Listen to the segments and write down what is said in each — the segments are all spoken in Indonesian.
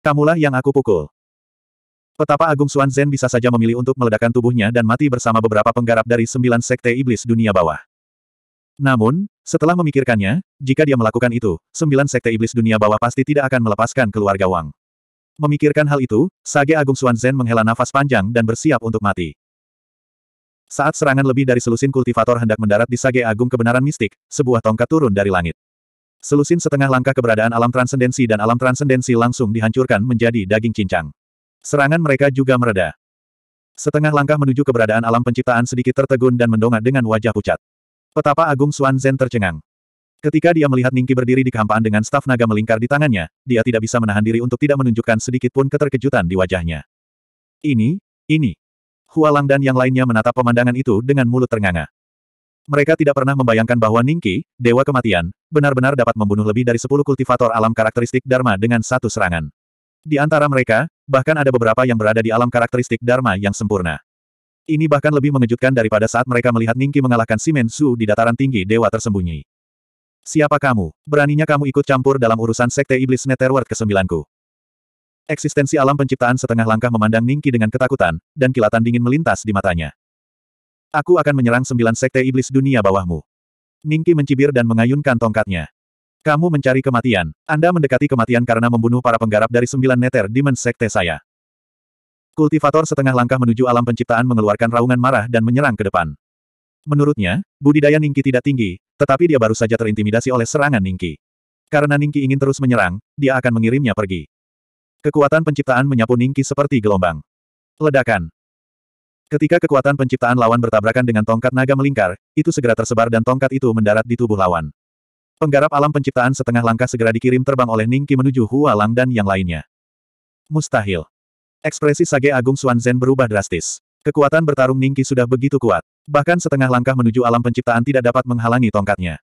Kamulah yang aku pukul. Petapa Agung Suan Zhen bisa saja memilih untuk meledakkan tubuhnya dan mati bersama beberapa penggarap dari sembilan sekte iblis dunia bawah. Namun, setelah memikirkannya, jika dia melakukan itu, sembilan sekte iblis dunia bawah pasti tidak akan melepaskan keluarga Wang. Memikirkan hal itu, Sage Agung Suan Zhen menghela nafas panjang dan bersiap untuk mati. Saat serangan lebih dari selusin kultivator hendak mendarat di Sage Agung kebenaran mistik, sebuah tongkat turun dari langit. Selusin setengah langkah keberadaan alam transendensi dan alam transendensi langsung dihancurkan menjadi daging cincang. Serangan mereka juga mereda. Setengah langkah menuju keberadaan alam penciptaan sedikit tertegun dan mendongak dengan wajah pucat. Petapa Agung Suan Zen tercengang. Ketika dia melihat Ningki berdiri di kehampaan dengan staf naga melingkar di tangannya, dia tidak bisa menahan diri untuk tidak menunjukkan sedikit pun keterkejutan di wajahnya. Ini, ini. Hualang dan yang lainnya menatap pemandangan itu dengan mulut ternganga. Mereka tidak pernah membayangkan bahwa Ningki, Dewa Kematian, benar-benar dapat membunuh lebih dari 10 kultivator alam karakteristik Dharma dengan satu serangan. Di antara mereka, bahkan ada beberapa yang berada di alam karakteristik Dharma yang sempurna. Ini bahkan lebih mengejutkan daripada saat mereka melihat Ningki mengalahkan Simen Su di dataran tinggi Dewa tersembunyi. Siapa kamu? Beraninya kamu ikut campur dalam urusan Sekte Iblis Netherworld ke-9-ku. Eksistensi alam penciptaan setengah langkah memandang Ningki dengan ketakutan, dan kilatan dingin melintas di matanya. Aku akan menyerang sembilan sekte iblis dunia bawahmu. Ningki mencibir dan mengayunkan tongkatnya. Kamu mencari kematian. Anda mendekati kematian karena membunuh para penggarap dari sembilan neter dimen sekte saya. Kultivator setengah langkah menuju alam penciptaan mengeluarkan raungan marah dan menyerang ke depan. Menurutnya, budidaya Ningki tidak tinggi, tetapi dia baru saja terintimidasi oleh serangan Ningki. Karena Ningki ingin terus menyerang, dia akan mengirimnya pergi. Kekuatan penciptaan menyapu Ningki seperti gelombang. Ledakan. Ketika kekuatan penciptaan lawan bertabrakan dengan tongkat naga melingkar, itu segera tersebar dan tongkat itu mendarat di tubuh lawan. Penggarap alam penciptaan setengah langkah segera dikirim terbang oleh Ningki menuju Hua Lang dan yang lainnya. Mustahil. Ekspresi Sage Agung Zhen berubah drastis. Kekuatan bertarung Ningki sudah begitu kuat. Bahkan setengah langkah menuju alam penciptaan tidak dapat menghalangi tongkatnya.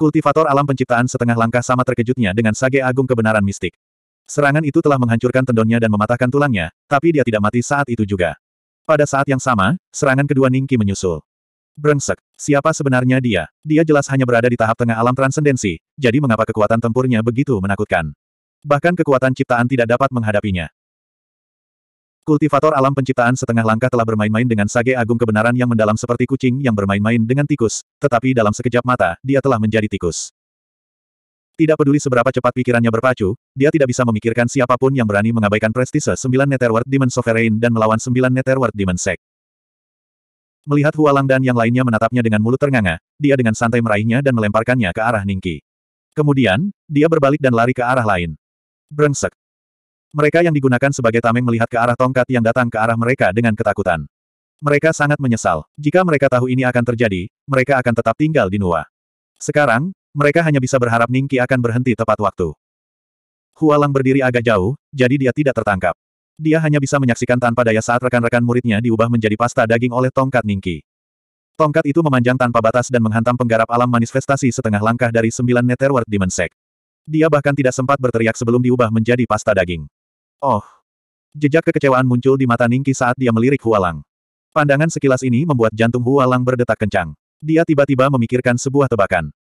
Kultivator alam penciptaan setengah langkah sama terkejutnya dengan Sage Agung kebenaran mistik. Serangan itu telah menghancurkan tendonnya dan mematahkan tulangnya, tapi dia tidak mati saat itu juga. Pada saat yang sama, serangan kedua Ningki menyusul. Brengsek, siapa sebenarnya dia? Dia jelas hanya berada di tahap tengah alam transendensi, jadi mengapa kekuatan tempurnya begitu menakutkan? Bahkan kekuatan ciptaan tidak dapat menghadapinya. Kultivator alam penciptaan setengah langkah telah bermain-main dengan sage agung kebenaran yang mendalam seperti kucing yang bermain-main dengan tikus, tetapi dalam sekejap mata, dia telah menjadi tikus. Tidak peduli seberapa cepat pikirannya berpacu, dia tidak bisa memikirkan siapapun yang berani mengabaikan prestise 9 Netherworld Demon Sovereign dan melawan 9 Netherworld Demon Sect. Melihat Hualang dan yang lainnya menatapnya dengan mulut ternganga, dia dengan santai meraihnya dan melemparkannya ke arah Ningki. Kemudian, dia berbalik dan lari ke arah lain. Brengsek. Mereka yang digunakan sebagai tameng melihat ke arah tongkat yang datang ke arah mereka dengan ketakutan. Mereka sangat menyesal. Jika mereka tahu ini akan terjadi, mereka akan tetap tinggal di Nuwa. Sekarang, mereka hanya bisa berharap Ningki akan berhenti tepat waktu. Hualang berdiri agak jauh, jadi dia tidak tertangkap. Dia hanya bisa menyaksikan tanpa daya saat rekan-rekan muridnya diubah menjadi pasta daging oleh tongkat Ningki. Tongkat itu memanjang tanpa batas dan menghantam penggarap alam manifestasi setengah langkah dari sembilan Netherworld Dimensek. Dia bahkan tidak sempat berteriak sebelum diubah menjadi pasta daging. Oh! Jejak kekecewaan muncul di mata Ningki saat dia melirik Hualang. Pandangan sekilas ini membuat jantung Hualang berdetak kencang. Dia tiba-tiba memikirkan sebuah tebakan.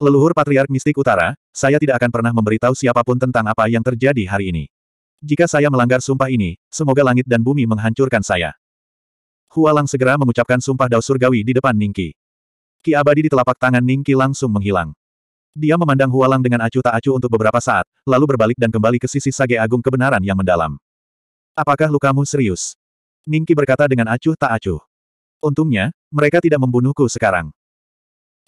Leluhur Patriark Mistik Utara, saya tidak akan pernah memberitahu siapapun tentang apa yang terjadi hari ini. Jika saya melanggar sumpah ini, semoga langit dan bumi menghancurkan saya. Hualang segera mengucapkan sumpah dao surgawi di depan Ningki. Ki abadi di telapak tangan Ningki langsung menghilang. Dia memandang Hualang dengan acuh tak acuh untuk beberapa saat, lalu berbalik dan kembali ke sisi sage agung kebenaran yang mendalam. Apakah lukamu serius? Ningki berkata dengan acuh tak acuh. Untungnya, mereka tidak membunuhku sekarang.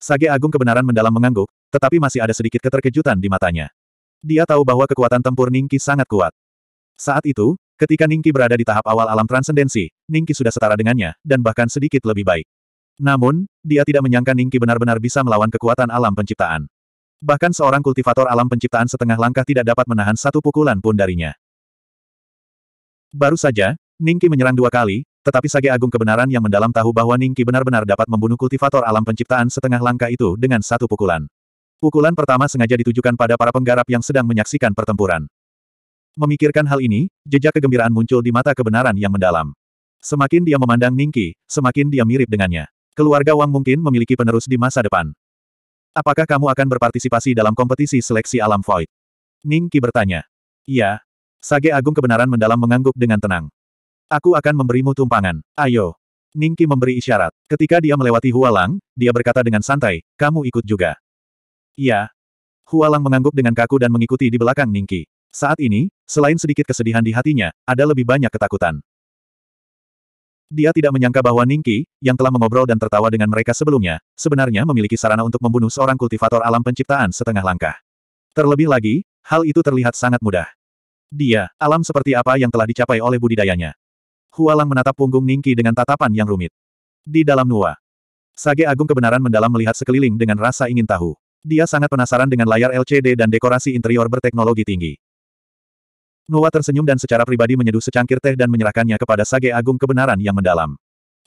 Sage Agung kebenaran mendalam mengangguk, tetapi masih ada sedikit keterkejutan di matanya. Dia tahu bahwa kekuatan tempur Ningki sangat kuat. Saat itu, ketika Ningki berada di tahap awal alam transendensi, Ningki sudah setara dengannya, dan bahkan sedikit lebih baik. Namun, dia tidak menyangka Ningki benar-benar bisa melawan kekuatan alam penciptaan. Bahkan seorang kultivator alam penciptaan setengah langkah tidak dapat menahan satu pukulan pun darinya. Baru saja, Ningki menyerang dua kali, tetapi Sage Agung kebenaran yang mendalam tahu bahwa Ningki benar-benar dapat membunuh kultivator alam penciptaan setengah langkah itu dengan satu pukulan. Pukulan pertama sengaja ditujukan pada para penggarap yang sedang menyaksikan pertempuran. Memikirkan hal ini, jejak kegembiraan muncul di mata kebenaran yang mendalam. Semakin dia memandang Ningki, semakin dia mirip dengannya. Keluarga Wang mungkin memiliki penerus di masa depan. Apakah kamu akan berpartisipasi dalam kompetisi seleksi alam void? Ningki bertanya. Iya. Sage Agung kebenaran mendalam mengangguk dengan tenang. Aku akan memberimu tumpangan. Ayo. Ningki memberi isyarat. Ketika dia melewati Hualang, dia berkata dengan santai, kamu ikut juga. Iya. Hualang mengangguk dengan kaku dan mengikuti di belakang Ningki. Saat ini, selain sedikit kesedihan di hatinya, ada lebih banyak ketakutan. Dia tidak menyangka bahwa Ningki, yang telah mengobrol dan tertawa dengan mereka sebelumnya, sebenarnya memiliki sarana untuk membunuh seorang kultivator alam penciptaan setengah langkah. Terlebih lagi, hal itu terlihat sangat mudah. Dia, alam seperti apa yang telah dicapai oleh budidayanya. Hualang menatap punggung Ningki dengan tatapan yang rumit. Di dalam Nuwa. Sage Agung kebenaran mendalam melihat sekeliling dengan rasa ingin tahu. Dia sangat penasaran dengan layar LCD dan dekorasi interior berteknologi tinggi. Nuwa tersenyum dan secara pribadi menyeduh secangkir teh dan menyerahkannya kepada Sage Agung kebenaran yang mendalam.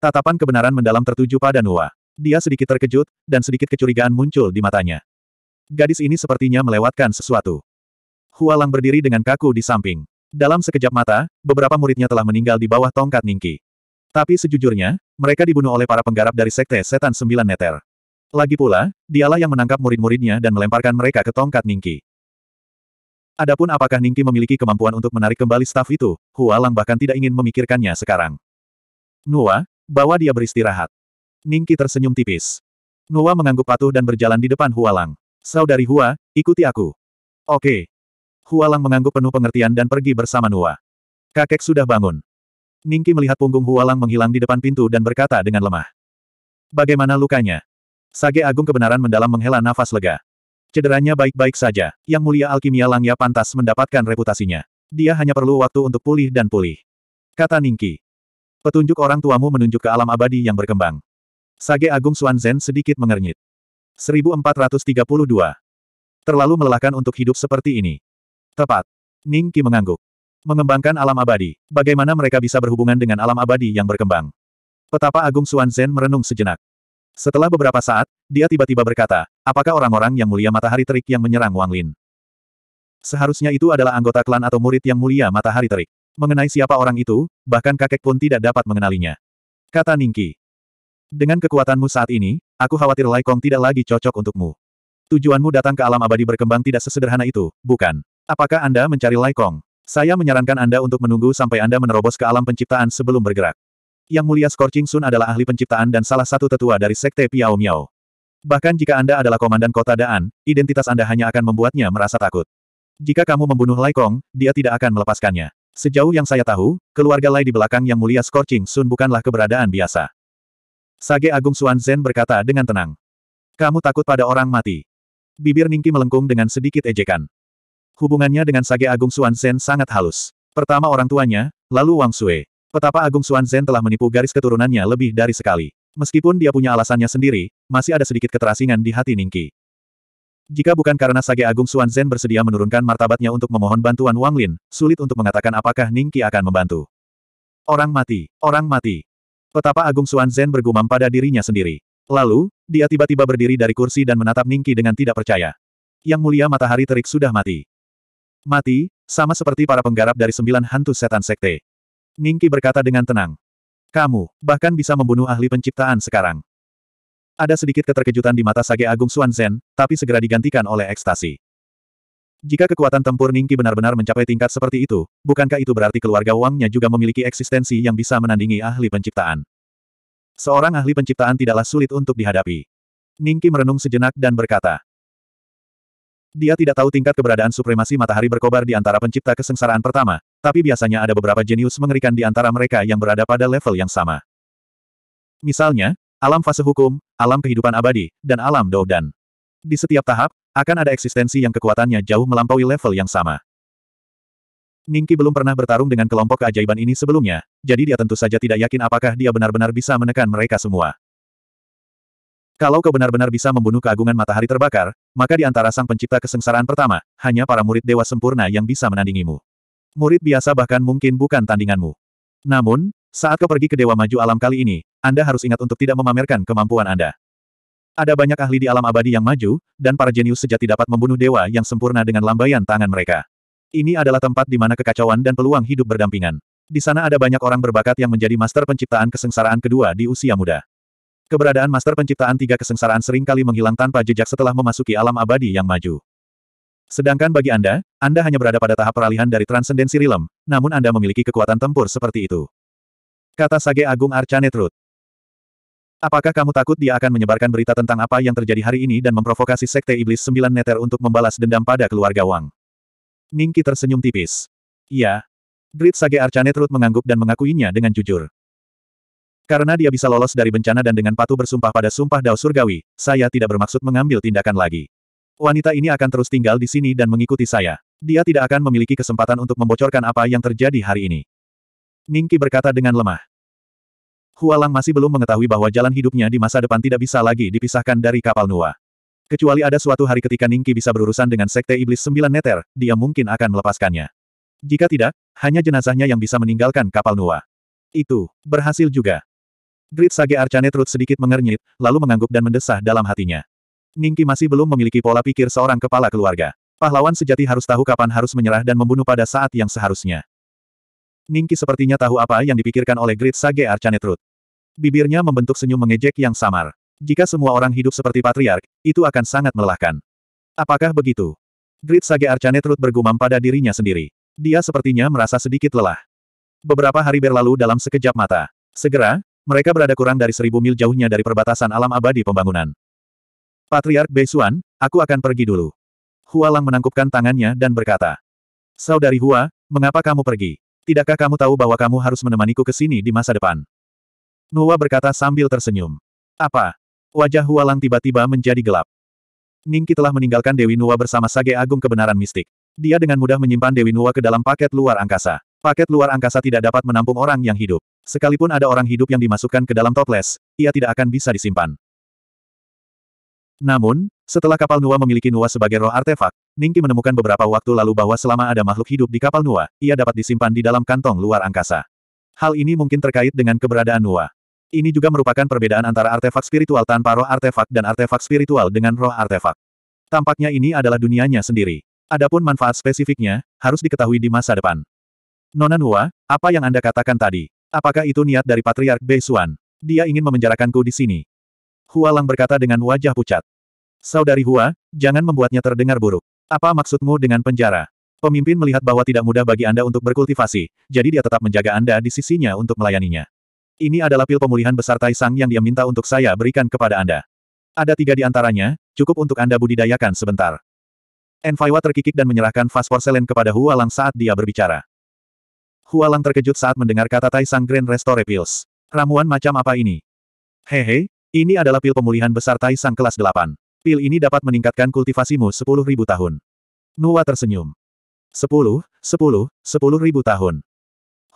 Tatapan kebenaran mendalam tertuju pada Nuwa. Dia sedikit terkejut, dan sedikit kecurigaan muncul di matanya. Gadis ini sepertinya melewatkan sesuatu. Hualang berdiri dengan kaku di samping. Dalam sekejap mata, beberapa muridnya telah meninggal di bawah tongkat Ningki. Tapi sejujurnya, mereka dibunuh oleh para penggarap dari Sekte Setan Sembilan Neter. Lagi pula, dialah yang menangkap murid-muridnya dan melemparkan mereka ke tongkat Ningki. Adapun apakah Ningki memiliki kemampuan untuk menarik kembali staf itu, Hua Lang bahkan tidak ingin memikirkannya sekarang. Nua, bawa dia beristirahat. Ningki tersenyum tipis. Nua mengangguk patuh dan berjalan di depan Hua Lang. Saudari Hua, ikuti aku. Oke. Hualang mengangguk penuh pengertian dan pergi bersama Nua. Kakek sudah bangun. Ningki melihat punggung Hualang menghilang di depan pintu dan berkata dengan lemah. Bagaimana lukanya? Sage Agung Kebenaran mendalam menghela nafas lega. Cederanya baik-baik saja, yang mulia alkimia Langya pantas mendapatkan reputasinya. Dia hanya perlu waktu untuk pulih dan pulih. Kata Ningki. Petunjuk orang tuamu menunjuk ke alam abadi yang berkembang. Sage Agung Zhen sedikit mengernyit. 1432. Terlalu melelahkan untuk hidup seperti ini. Tepat. Ning Qi mengangguk. Mengembangkan alam abadi. Bagaimana mereka bisa berhubungan dengan alam abadi yang berkembang? Petapa Agung Suan Zhen merenung sejenak. Setelah beberapa saat, dia tiba-tiba berkata, apakah orang-orang yang mulia matahari terik yang menyerang Wang Lin? Seharusnya itu adalah anggota klan atau murid yang mulia matahari terik. Mengenai siapa orang itu, bahkan kakek pun tidak dapat mengenalinya. Kata Ning Qi. Dengan kekuatanmu saat ini, aku khawatir Lai Kong tidak lagi cocok untukmu. Tujuanmu datang ke alam abadi berkembang tidak sesederhana itu, bukan? Apakah Anda mencari Laikong? Saya menyarankan Anda untuk menunggu sampai Anda menerobos ke alam penciptaan sebelum bergerak. Yang mulia Scorching Sun adalah ahli penciptaan dan salah satu tetua dari Sekte Piao Miao. Bahkan jika Anda adalah komandan kota Daan, identitas Anda hanya akan membuatnya merasa takut. Jika kamu membunuh Laikong, dia tidak akan melepaskannya. Sejauh yang saya tahu, keluarga Lai di belakang yang mulia Scorching Sun bukanlah keberadaan biasa. Sage Agung Xuan Zhen berkata dengan tenang. Kamu takut pada orang mati. Bibir Ningki melengkung dengan sedikit ejekan. Hubungannya dengan Sage Agung Zhen sangat halus. Pertama orang tuanya, lalu Wang Sui. Petapa Agung Zhen telah menipu garis keturunannya lebih dari sekali. Meskipun dia punya alasannya sendiri, masih ada sedikit keterasingan di hati Ningki. Jika bukan karena Sage Agung Zhen bersedia menurunkan martabatnya untuk memohon bantuan Wang Lin, sulit untuk mengatakan apakah Ningki akan membantu. Orang mati, orang mati. Petapa Agung Zhen bergumam pada dirinya sendiri. Lalu, dia tiba-tiba berdiri dari kursi dan menatap Ningki dengan tidak percaya. Yang mulia matahari terik sudah mati. Mati, sama seperti para penggarap dari sembilan hantu setan sekte. Ningki berkata dengan tenang. Kamu, bahkan bisa membunuh ahli penciptaan sekarang. Ada sedikit keterkejutan di mata Sage Agung Zhen, tapi segera digantikan oleh ekstasi. Jika kekuatan tempur Ningki benar-benar mencapai tingkat seperti itu, bukankah itu berarti keluarga Wangnya juga memiliki eksistensi yang bisa menandingi ahli penciptaan? Seorang ahli penciptaan tidaklah sulit untuk dihadapi. Ningki merenung sejenak dan berkata, dia tidak tahu tingkat keberadaan supremasi matahari berkobar di antara pencipta kesengsaraan pertama, tapi biasanya ada beberapa jenius mengerikan di antara mereka yang berada pada level yang sama. Misalnya, alam fase hukum, alam kehidupan abadi, dan alam doudan. Di setiap tahap, akan ada eksistensi yang kekuatannya jauh melampaui level yang sama. Ningki belum pernah bertarung dengan kelompok keajaiban ini sebelumnya, jadi dia tentu saja tidak yakin apakah dia benar-benar bisa menekan mereka semua. Kalau kau benar-benar bisa membunuh keagungan matahari terbakar, maka di antara sang pencipta kesengsaraan pertama, hanya para murid dewa sempurna yang bisa menandingimu. Murid biasa bahkan mungkin bukan tandinganmu. Namun, saat kau pergi ke Dewa Maju Alam kali ini, Anda harus ingat untuk tidak memamerkan kemampuan Anda. Ada banyak ahli di alam abadi yang maju, dan para jenius sejati dapat membunuh dewa yang sempurna dengan lambaian tangan mereka. Ini adalah tempat di mana kekacauan dan peluang hidup berdampingan. Di sana ada banyak orang berbakat yang menjadi master penciptaan kesengsaraan kedua di usia muda. Keberadaan Master Penciptaan Tiga Kesengsaraan seringkali menghilang tanpa jejak setelah memasuki alam abadi yang maju. Sedangkan bagi Anda, Anda hanya berada pada tahap peralihan dari transendensi Rilem, namun Anda memiliki kekuatan tempur seperti itu. Kata Sage Agung Arcanetrut. Apakah kamu takut dia akan menyebarkan berita tentang apa yang terjadi hari ini dan memprovokasi Sekte Iblis Sembilan Neter untuk membalas dendam pada keluarga Wang? Ningki tersenyum tipis. Iya. Drit Sage Arcanetrut mengangguk dan mengakuinya dengan jujur. Karena dia bisa lolos dari bencana dan dengan patuh bersumpah pada sumpah dao surgawi, saya tidak bermaksud mengambil tindakan lagi. Wanita ini akan terus tinggal di sini dan mengikuti saya. Dia tidak akan memiliki kesempatan untuk membocorkan apa yang terjadi hari ini. Ningki berkata dengan lemah. Hualang masih belum mengetahui bahwa jalan hidupnya di masa depan tidak bisa lagi dipisahkan dari kapal Nua. Kecuali ada suatu hari ketika Ningki bisa berurusan dengan Sekte Iblis Sembilan Neter, dia mungkin akan melepaskannya. Jika tidak, hanya jenazahnya yang bisa meninggalkan kapal Nua. Itu, berhasil juga. Grid Sage Arcane Truth sedikit mengernyit, lalu mengangguk dan mendesah dalam hatinya. Ningki masih belum memiliki pola pikir seorang kepala keluarga. Pahlawan sejati harus tahu kapan harus menyerah dan membunuh pada saat yang seharusnya. Ningki sepertinya tahu apa yang dipikirkan oleh Grid Sage Arcane Truth. Bibirnya membentuk senyum mengejek yang samar. Jika semua orang hidup seperti patriark, itu akan sangat melelahkan. Apakah begitu? Grid Sage Arcane Truth bergumam pada dirinya sendiri. Dia sepertinya merasa sedikit lelah. Beberapa hari berlalu dalam sekejap mata. Segera, mereka berada kurang dari seribu mil jauhnya dari perbatasan alam abadi pembangunan. Patriark Beisuan, aku akan pergi dulu. Hua Lang menangkupkan tangannya dan berkata. Saudari Hua, mengapa kamu pergi? Tidakkah kamu tahu bahwa kamu harus menemaniku ke sini di masa depan? Nuwa berkata sambil tersenyum. Apa? Wajah Hualang tiba-tiba menjadi gelap. Ningki telah meninggalkan Dewi Nuwa bersama Sage Agung Kebenaran Mistik. Dia dengan mudah menyimpan Dewi Nuwa ke dalam paket luar angkasa. Paket luar angkasa tidak dapat menampung orang yang hidup. Sekalipun ada orang hidup yang dimasukkan ke dalam toples, ia tidak akan bisa disimpan. Namun, setelah kapal Nuwa memiliki Nuwa sebagai roh artefak, Ningki menemukan beberapa waktu lalu bahwa selama ada makhluk hidup di kapal Nuwa, ia dapat disimpan di dalam kantong luar angkasa. Hal ini mungkin terkait dengan keberadaan Nuwa. Ini juga merupakan perbedaan antara artefak spiritual tanpa roh artefak dan artefak spiritual dengan roh artefak. Tampaknya ini adalah dunianya sendiri. Adapun manfaat spesifiknya, harus diketahui di masa depan. Nona Nua, apa yang Anda katakan tadi? Apakah itu niat dari Patriark Bei Xuan? Dia ingin memenjarakanku di sini. Hua Lang berkata dengan wajah pucat. Saudari Hua, jangan membuatnya terdengar buruk. Apa maksudmu dengan penjara? Pemimpin melihat bahwa tidak mudah bagi Anda untuk berkultivasi, jadi dia tetap menjaga Anda di sisinya untuk melayaninya. Ini adalah pil pemulihan besar Taisang yang dia minta untuk saya berikan kepada Anda. Ada tiga di antaranya, cukup untuk Anda budidayakan sebentar. Enfaiwa terkikik dan menyerahkan vas porselen kepada Hua Lang saat dia berbicara. Hualang terkejut saat mendengar kata Tai Sang Grand Restore Pills. Ramuan macam apa ini? Hehe, ini adalah pil pemulihan besar Tai Sang kelas 8. Pil ini dapat meningkatkan kultivasimu 10.000 tahun. Nuwa tersenyum. 10, 10, 10.000 tahun.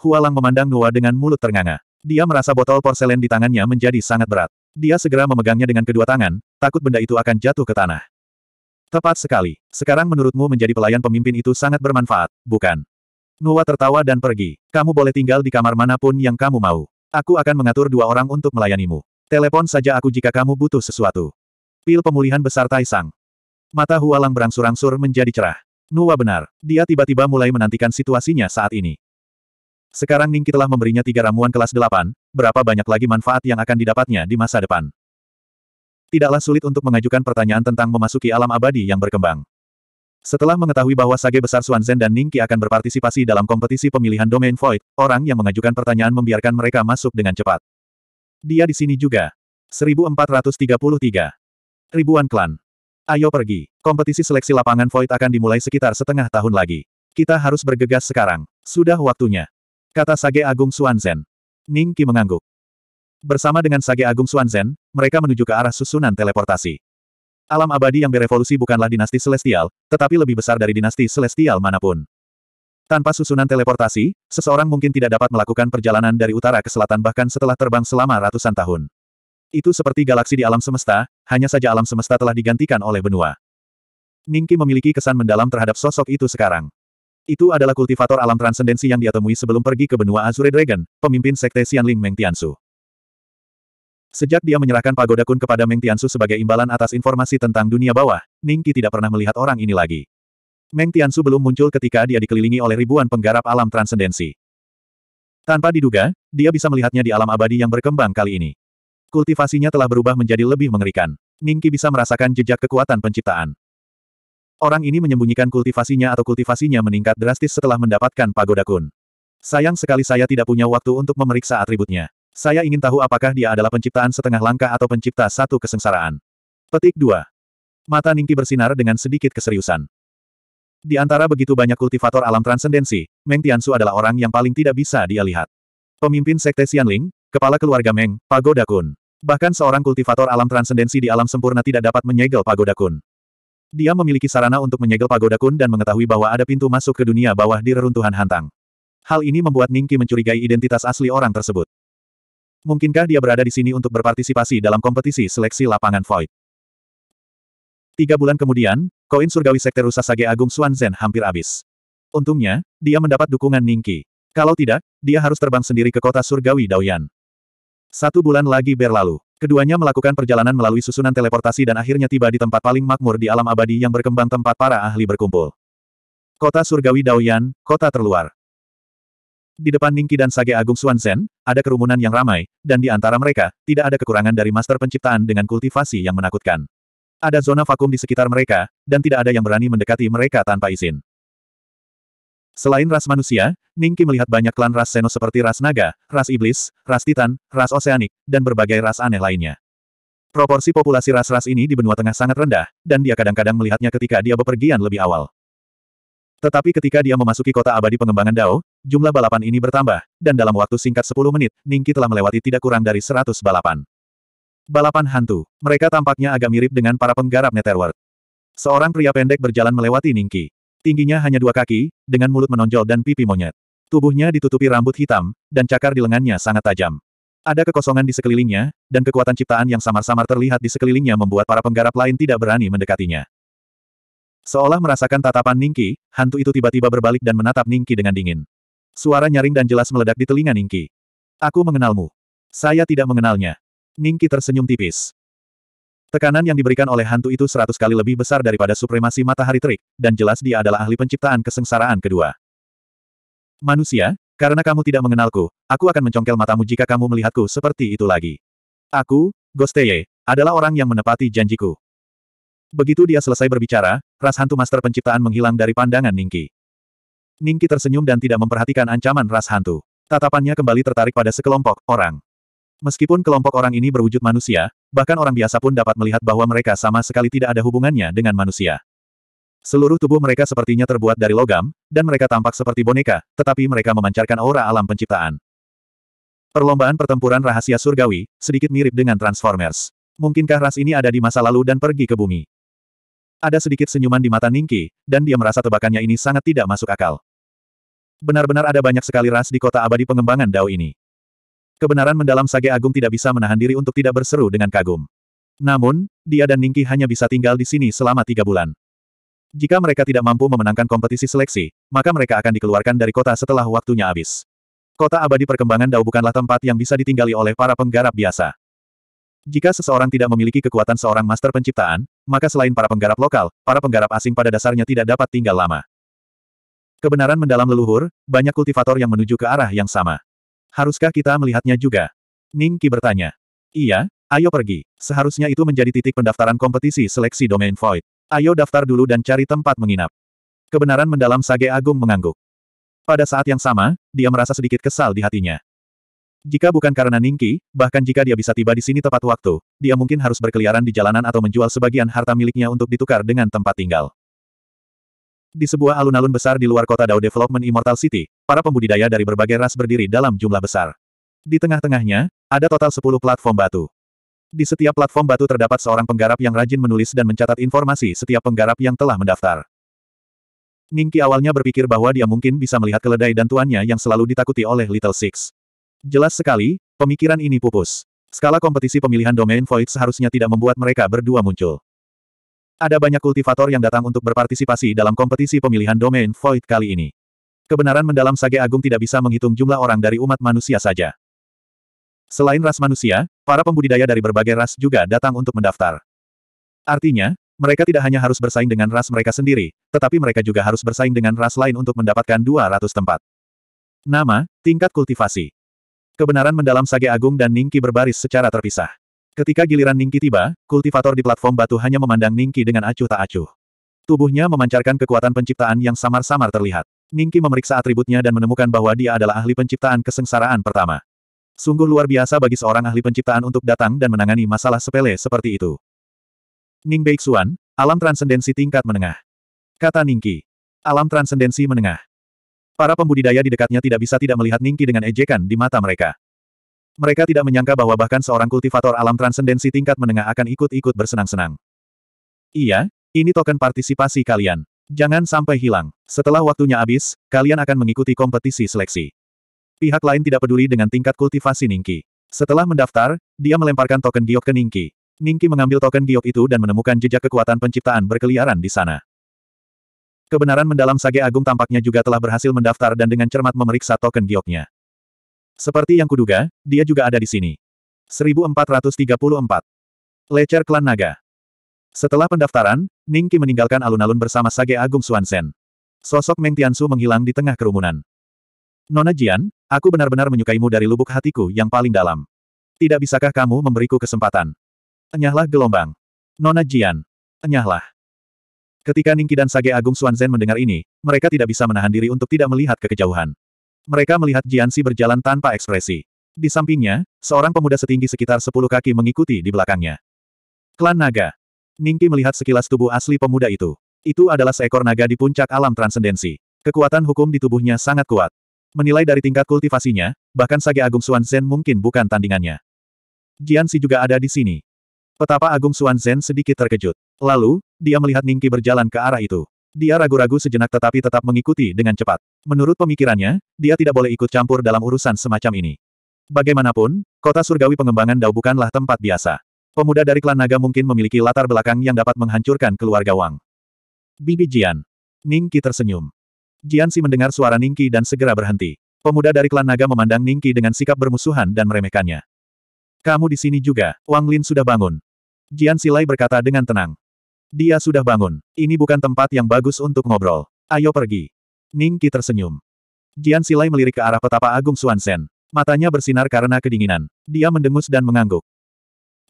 Hualang memandang Nuwa dengan mulut ternganga. Dia merasa botol porselen di tangannya menjadi sangat berat. Dia segera memegangnya dengan kedua tangan, takut benda itu akan jatuh ke tanah. Tepat sekali. Sekarang menurutmu menjadi pelayan pemimpin itu sangat bermanfaat, bukan? Nuwa tertawa dan pergi. Kamu boleh tinggal di kamar manapun yang kamu mau. Aku akan mengatur dua orang untuk melayanimu. Telepon saja aku jika kamu butuh sesuatu. Pil pemulihan besar Taisang. Mata Hualang berangsur-angsur menjadi cerah. Nuwa benar, dia tiba-tiba mulai menantikan situasinya saat ini. Sekarang Ningki telah memberinya tiga ramuan kelas delapan. berapa banyak lagi manfaat yang akan didapatnya di masa depan. Tidaklah sulit untuk mengajukan pertanyaan tentang memasuki alam abadi yang berkembang. Setelah mengetahui bahwa Sage besar Zen dan Ningki akan berpartisipasi dalam kompetisi pemilihan domain void, orang yang mengajukan pertanyaan membiarkan mereka masuk dengan cepat. Dia di sini juga. 1433. Ribuan klan. Ayo pergi. Kompetisi seleksi lapangan void akan dimulai sekitar setengah tahun lagi. Kita harus bergegas sekarang. Sudah waktunya. Kata Sage Agung Zen. Ningki mengangguk. Bersama dengan Sage Agung Zen, mereka menuju ke arah susunan teleportasi. Alam abadi yang berevolusi bukanlah dinasti celestial, tetapi lebih besar dari dinasti celestial manapun. Tanpa susunan teleportasi, seseorang mungkin tidak dapat melakukan perjalanan dari utara ke selatan bahkan setelah terbang selama ratusan tahun. Itu seperti galaksi di alam semesta, hanya saja alam semesta telah digantikan oleh benua. Ningki memiliki kesan mendalam terhadap sosok itu sekarang. Itu adalah kultivator alam transendensi yang dia temui sebelum pergi ke benua Azure Dragon, pemimpin sekte Xianling Meng Tiansu. Sejak dia menyerahkan pagoda kun kepada Meng Tiansu sebagai imbalan atas informasi tentang dunia bawah, Ningki tidak pernah melihat orang ini lagi. Meng Tiansu belum muncul ketika dia dikelilingi oleh ribuan penggarap alam transendensi. Tanpa diduga, dia bisa melihatnya di alam abadi yang berkembang kali ini. Kultivasinya telah berubah menjadi lebih mengerikan. Ningki bisa merasakan jejak kekuatan penciptaan. Orang ini menyembunyikan kultivasinya atau kultivasinya meningkat drastis setelah mendapatkan pagoda kun. Sayang sekali saya tidak punya waktu untuk memeriksa atributnya. Saya ingin tahu apakah dia adalah penciptaan setengah langkah atau pencipta satu kesengsaraan. Petik 2. Mata Ningki bersinar dengan sedikit keseriusan. Di antara begitu banyak kultivator alam transendensi, Meng Tiansu adalah orang yang paling tidak bisa dia lihat. Pemimpin Sekte Xianling, kepala keluarga Meng, Pagoda Kun. Bahkan seorang kultivator alam transendensi di alam sempurna tidak dapat menyegel Pagoda Kun. Dia memiliki sarana untuk menyegel Pagoda Kun dan mengetahui bahwa ada pintu masuk ke dunia bawah di reruntuhan Hantang. Hal ini membuat Ningki mencurigai identitas asli orang tersebut. Mungkinkah dia berada di sini untuk berpartisipasi dalam kompetisi seleksi lapangan Void? Tiga bulan kemudian, koin surgawi Sekte Rusa Sage Agung Xuanzhen hampir habis. Untungnya, dia mendapat dukungan Ningki. Kalau tidak, dia harus terbang sendiri ke kota surgawi Daoyan. Satu bulan lagi berlalu. Keduanya melakukan perjalanan melalui susunan teleportasi dan akhirnya tiba di tempat paling makmur di alam abadi yang berkembang tempat para ahli berkumpul. Kota surgawi Daoyan, kota terluar. Di depan Ningki dan Sage Agung Suansen, ada kerumunan yang ramai, dan di antara mereka, tidak ada kekurangan dari master penciptaan dengan kultivasi yang menakutkan. Ada zona vakum di sekitar mereka, dan tidak ada yang berani mendekati mereka tanpa izin. Selain ras manusia, Ningki melihat banyak klan ras Seno seperti ras naga, ras iblis, ras titan, ras oseanik, dan berbagai ras aneh lainnya. Proporsi populasi ras-ras ini di benua tengah sangat rendah, dan dia kadang-kadang melihatnya ketika dia bepergian lebih awal. Tetapi ketika dia memasuki kota abadi pengembangan Dao, Jumlah balapan ini bertambah, dan dalam waktu singkat 10 menit, Ningki telah melewati tidak kurang dari 100 balapan. Balapan hantu. Mereka tampaknya agak mirip dengan para penggarap Netherworld. Seorang pria pendek berjalan melewati Ningki. Tingginya hanya dua kaki, dengan mulut menonjol dan pipi monyet. Tubuhnya ditutupi rambut hitam, dan cakar di lengannya sangat tajam. Ada kekosongan di sekelilingnya, dan kekuatan ciptaan yang samar-samar terlihat di sekelilingnya membuat para penggarap lain tidak berani mendekatinya. Seolah merasakan tatapan Ningki, hantu itu tiba-tiba berbalik dan menatap Ningki dengan dingin. Suara nyaring dan jelas meledak di telinga Ningki. Aku mengenalmu. Saya tidak mengenalnya. Ningki tersenyum tipis. Tekanan yang diberikan oleh hantu itu seratus kali lebih besar daripada supremasi matahari terik, dan jelas dia adalah ahli penciptaan kesengsaraan kedua. Manusia, karena kamu tidak mengenalku, aku akan mencongkel matamu jika kamu melihatku seperti itu lagi. Aku, Gosteye, adalah orang yang menepati janjiku. Begitu dia selesai berbicara, ras hantu master penciptaan menghilang dari pandangan Ningki. Ningki tersenyum dan tidak memperhatikan ancaman ras hantu. Tatapannya kembali tertarik pada sekelompok orang. Meskipun kelompok orang ini berwujud manusia, bahkan orang biasa pun dapat melihat bahwa mereka sama sekali tidak ada hubungannya dengan manusia. Seluruh tubuh mereka sepertinya terbuat dari logam, dan mereka tampak seperti boneka, tetapi mereka memancarkan aura alam penciptaan. Perlombaan pertempuran rahasia surgawi, sedikit mirip dengan Transformers. Mungkinkah ras ini ada di masa lalu dan pergi ke bumi? Ada sedikit senyuman di mata Ningki, dan dia merasa tebakannya ini sangat tidak masuk akal. Benar-benar ada banyak sekali ras di kota abadi pengembangan Dao ini. Kebenaran mendalam Sage Agung tidak bisa menahan diri untuk tidak berseru dengan kagum. Namun, dia dan Ningki hanya bisa tinggal di sini selama tiga bulan. Jika mereka tidak mampu memenangkan kompetisi seleksi, maka mereka akan dikeluarkan dari kota setelah waktunya habis. Kota abadi perkembangan Dao bukanlah tempat yang bisa ditinggali oleh para penggarap biasa. Jika seseorang tidak memiliki kekuatan seorang master penciptaan, maka selain para penggarap lokal, para penggarap asing pada dasarnya tidak dapat tinggal lama. Kebenaran mendalam leluhur, banyak kultivator yang menuju ke arah yang sama. Haruskah kita melihatnya juga? Ning Qi bertanya. Iya, ayo pergi. Seharusnya itu menjadi titik pendaftaran kompetisi seleksi domain void. Ayo daftar dulu dan cari tempat menginap. Kebenaran mendalam Sage Agung mengangguk. Pada saat yang sama, dia merasa sedikit kesal di hatinya. Jika bukan karena Ningki, bahkan jika dia bisa tiba di sini tepat waktu, dia mungkin harus berkeliaran di jalanan atau menjual sebagian harta miliknya untuk ditukar dengan tempat tinggal. Di sebuah alun-alun besar di luar kota Dao Development Immortal City, para pembudidaya dari berbagai ras berdiri dalam jumlah besar. Di tengah-tengahnya, ada total 10 platform batu. Di setiap platform batu terdapat seorang penggarap yang rajin menulis dan mencatat informasi setiap penggarap yang telah mendaftar. Ningki awalnya berpikir bahwa dia mungkin bisa melihat keledai dan tuannya yang selalu ditakuti oleh Little Six. Jelas sekali, pemikiran ini pupus. Skala kompetisi pemilihan domain Void seharusnya tidak membuat mereka berdua muncul. Ada banyak kultivator yang datang untuk berpartisipasi dalam kompetisi pemilihan domain Void kali ini. Kebenaran mendalam Sage Agung tidak bisa menghitung jumlah orang dari umat manusia saja. Selain ras manusia, para pembudidaya dari berbagai ras juga datang untuk mendaftar. Artinya, mereka tidak hanya harus bersaing dengan ras mereka sendiri, tetapi mereka juga harus bersaing dengan ras lain untuk mendapatkan 200 tempat. Nama, tingkat kultivasi. Kebenaran mendalam Sage Agung dan Ningki berbaris secara terpisah. Ketika giliran Ningki tiba, kultivator di platform batu hanya memandang Ningki dengan acuh tak acuh. Tubuhnya memancarkan kekuatan penciptaan yang samar-samar terlihat. Ningki memeriksa atributnya dan menemukan bahwa dia adalah ahli penciptaan kesengsaraan pertama. Sungguh luar biasa bagi seorang ahli penciptaan untuk datang dan menangani masalah sepele seperti itu. Ning Beixuan, alam transendensi tingkat menengah. Kata Ningki. Alam transendensi menengah. Para pembudidaya di dekatnya tidak bisa tidak melihat Ningki dengan ejekan di mata mereka. Mereka tidak menyangka bahwa bahkan seorang kultivator alam transendensi tingkat menengah akan ikut-ikut bersenang-senang. Iya, ini token partisipasi kalian. Jangan sampai hilang. Setelah waktunya habis, kalian akan mengikuti kompetisi seleksi. Pihak lain tidak peduli dengan tingkat kultivasi Ningki. Setelah mendaftar, dia melemparkan token giok ke Ningki. Ningki mengambil token giok itu dan menemukan jejak kekuatan penciptaan berkeliaran di sana. Kebenaran mendalam Sage Agung tampaknya juga telah berhasil mendaftar dan dengan cermat memeriksa token gioknya. Seperti yang kuduga, dia juga ada di sini. 1434. Lecer Klan Naga Setelah pendaftaran, Ning Qi meninggalkan alun-alun bersama Sage Agung Suansen. Sosok Meng Tiansu menghilang di tengah kerumunan. Nona Jian, aku benar-benar menyukaimu dari lubuk hatiku yang paling dalam. Tidak bisakah kamu memberiku kesempatan? Enyahlah gelombang. Nona Jian. Enyahlah. Ketika Ningki dan Sage Agung Suanzen mendengar ini, mereka tidak bisa menahan diri untuk tidak melihat ke kejauhan. Mereka melihat Jiansi berjalan tanpa ekspresi. Di sampingnya, seorang pemuda setinggi sekitar 10 kaki mengikuti di belakangnya. Klan Naga. Ningki melihat sekilas tubuh asli pemuda itu. Itu adalah seekor naga di puncak alam transendensi. Kekuatan hukum di tubuhnya sangat kuat. Menilai dari tingkat kultivasinya, bahkan Sage Agung Xuanzhen mungkin bukan tandingannya. Jiansi juga ada di sini. Petapa Agung Xuanzhen sedikit terkejut. Lalu, dia melihat Ningki berjalan ke arah itu. Dia ragu-ragu sejenak tetapi tetap mengikuti dengan cepat. Menurut pemikirannya, dia tidak boleh ikut campur dalam urusan semacam ini. Bagaimanapun, kota surgawi pengembangan Dao bukanlah tempat biasa. Pemuda dari klan naga mungkin memiliki latar belakang yang dapat menghancurkan keluarga Wang. Bibi Jian. Ningki tersenyum. Jian Si mendengar suara Ningki dan segera berhenti. Pemuda dari klan naga memandang Ningki dengan sikap bermusuhan dan meremehkannya. Kamu di sini juga, Wang Lin sudah bangun. Jian Silai berkata dengan tenang. Dia sudah bangun. Ini bukan tempat yang bagus untuk ngobrol. Ayo pergi. Ning Qi tersenyum. Jian Silai melirik ke arah petapa Agung Suansen. Matanya bersinar karena kedinginan. Dia mendengus dan mengangguk.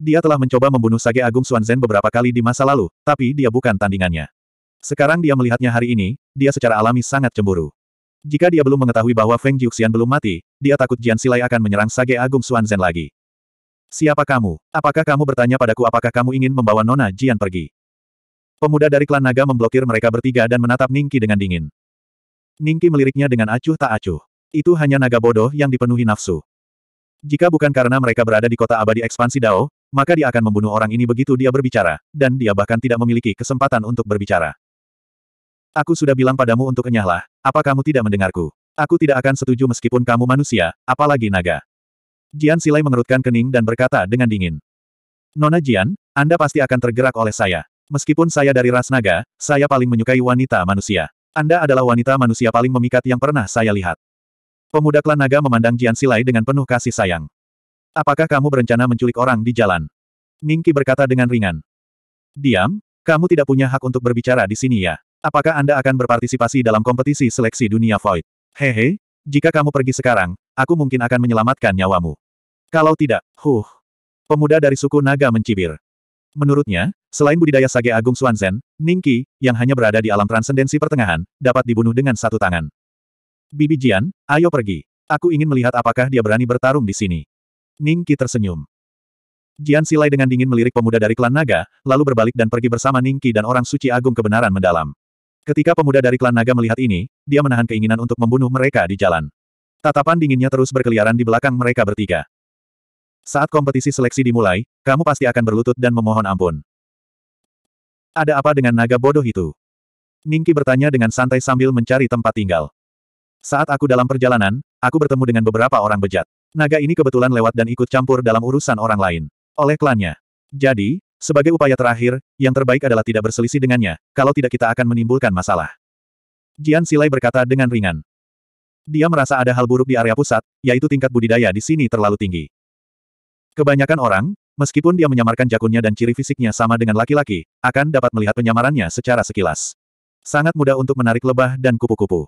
Dia telah mencoba membunuh Sage Agung Suansen beberapa kali di masa lalu, tapi dia bukan tandingannya. Sekarang dia melihatnya hari ini, dia secara alami sangat cemburu. Jika dia belum mengetahui bahwa Feng Jiuxian belum mati, dia takut Jian Silai akan menyerang Sage Agung Suansen lagi. Siapa kamu? Apakah kamu bertanya padaku apakah kamu ingin membawa Nona Jian pergi? Pemuda dari klan naga memblokir mereka bertiga dan menatap Ningki dengan dingin. Ningki meliriknya dengan acuh tak acuh. Itu hanya naga bodoh yang dipenuhi nafsu. Jika bukan karena mereka berada di kota abadi ekspansi Dao, maka dia akan membunuh orang ini begitu dia berbicara, dan dia bahkan tidak memiliki kesempatan untuk berbicara. Aku sudah bilang padamu untuk enyahlah, apa kamu tidak mendengarku? Aku tidak akan setuju meskipun kamu manusia, apalagi naga. Jian Silai mengerutkan kening dan berkata dengan dingin. Nona Jian, Anda pasti akan tergerak oleh saya. Meskipun saya dari ras naga, saya paling menyukai wanita manusia. Anda adalah wanita manusia paling memikat yang pernah saya lihat. Pemuda klan naga memandang Jian Silai dengan penuh kasih sayang. Apakah kamu berencana menculik orang di jalan? Ningki berkata dengan ringan. Diam, kamu tidak punya hak untuk berbicara di sini ya. Apakah Anda akan berpartisipasi dalam kompetisi seleksi dunia Void? Hehe, jika kamu pergi sekarang, aku mungkin akan menyelamatkan nyawamu. Kalau tidak, huh. Pemuda dari suku naga mencibir. Menurutnya, Selain budidaya Sage Agung Swanzen, Ningqi, yang hanya berada di alam transendensi pertengahan, dapat dibunuh dengan satu tangan. Bibi Jian, ayo pergi. Aku ingin melihat apakah dia berani bertarung di sini. Ningqi tersenyum. Jian Silai dengan dingin melirik pemuda dari klan naga, lalu berbalik dan pergi bersama Ningqi dan orang suci agung kebenaran mendalam. Ketika pemuda dari klan naga melihat ini, dia menahan keinginan untuk membunuh mereka di jalan. Tatapan dinginnya terus berkeliaran di belakang mereka bertiga. Saat kompetisi seleksi dimulai, kamu pasti akan berlutut dan memohon ampun. Ada apa dengan naga bodoh itu? Ningki bertanya dengan santai sambil mencari tempat tinggal. Saat aku dalam perjalanan, aku bertemu dengan beberapa orang bejat. Naga ini kebetulan lewat dan ikut campur dalam urusan orang lain. Oleh klannya. Jadi, sebagai upaya terakhir, yang terbaik adalah tidak berselisih dengannya, kalau tidak kita akan menimbulkan masalah. Jian Silai berkata dengan ringan. Dia merasa ada hal buruk di area pusat, yaitu tingkat budidaya di sini terlalu tinggi. Kebanyakan orang, Meskipun dia menyamarkan jakunnya dan ciri fisiknya sama dengan laki-laki, akan dapat melihat penyamarannya secara sekilas. Sangat mudah untuk menarik lebah dan kupu-kupu.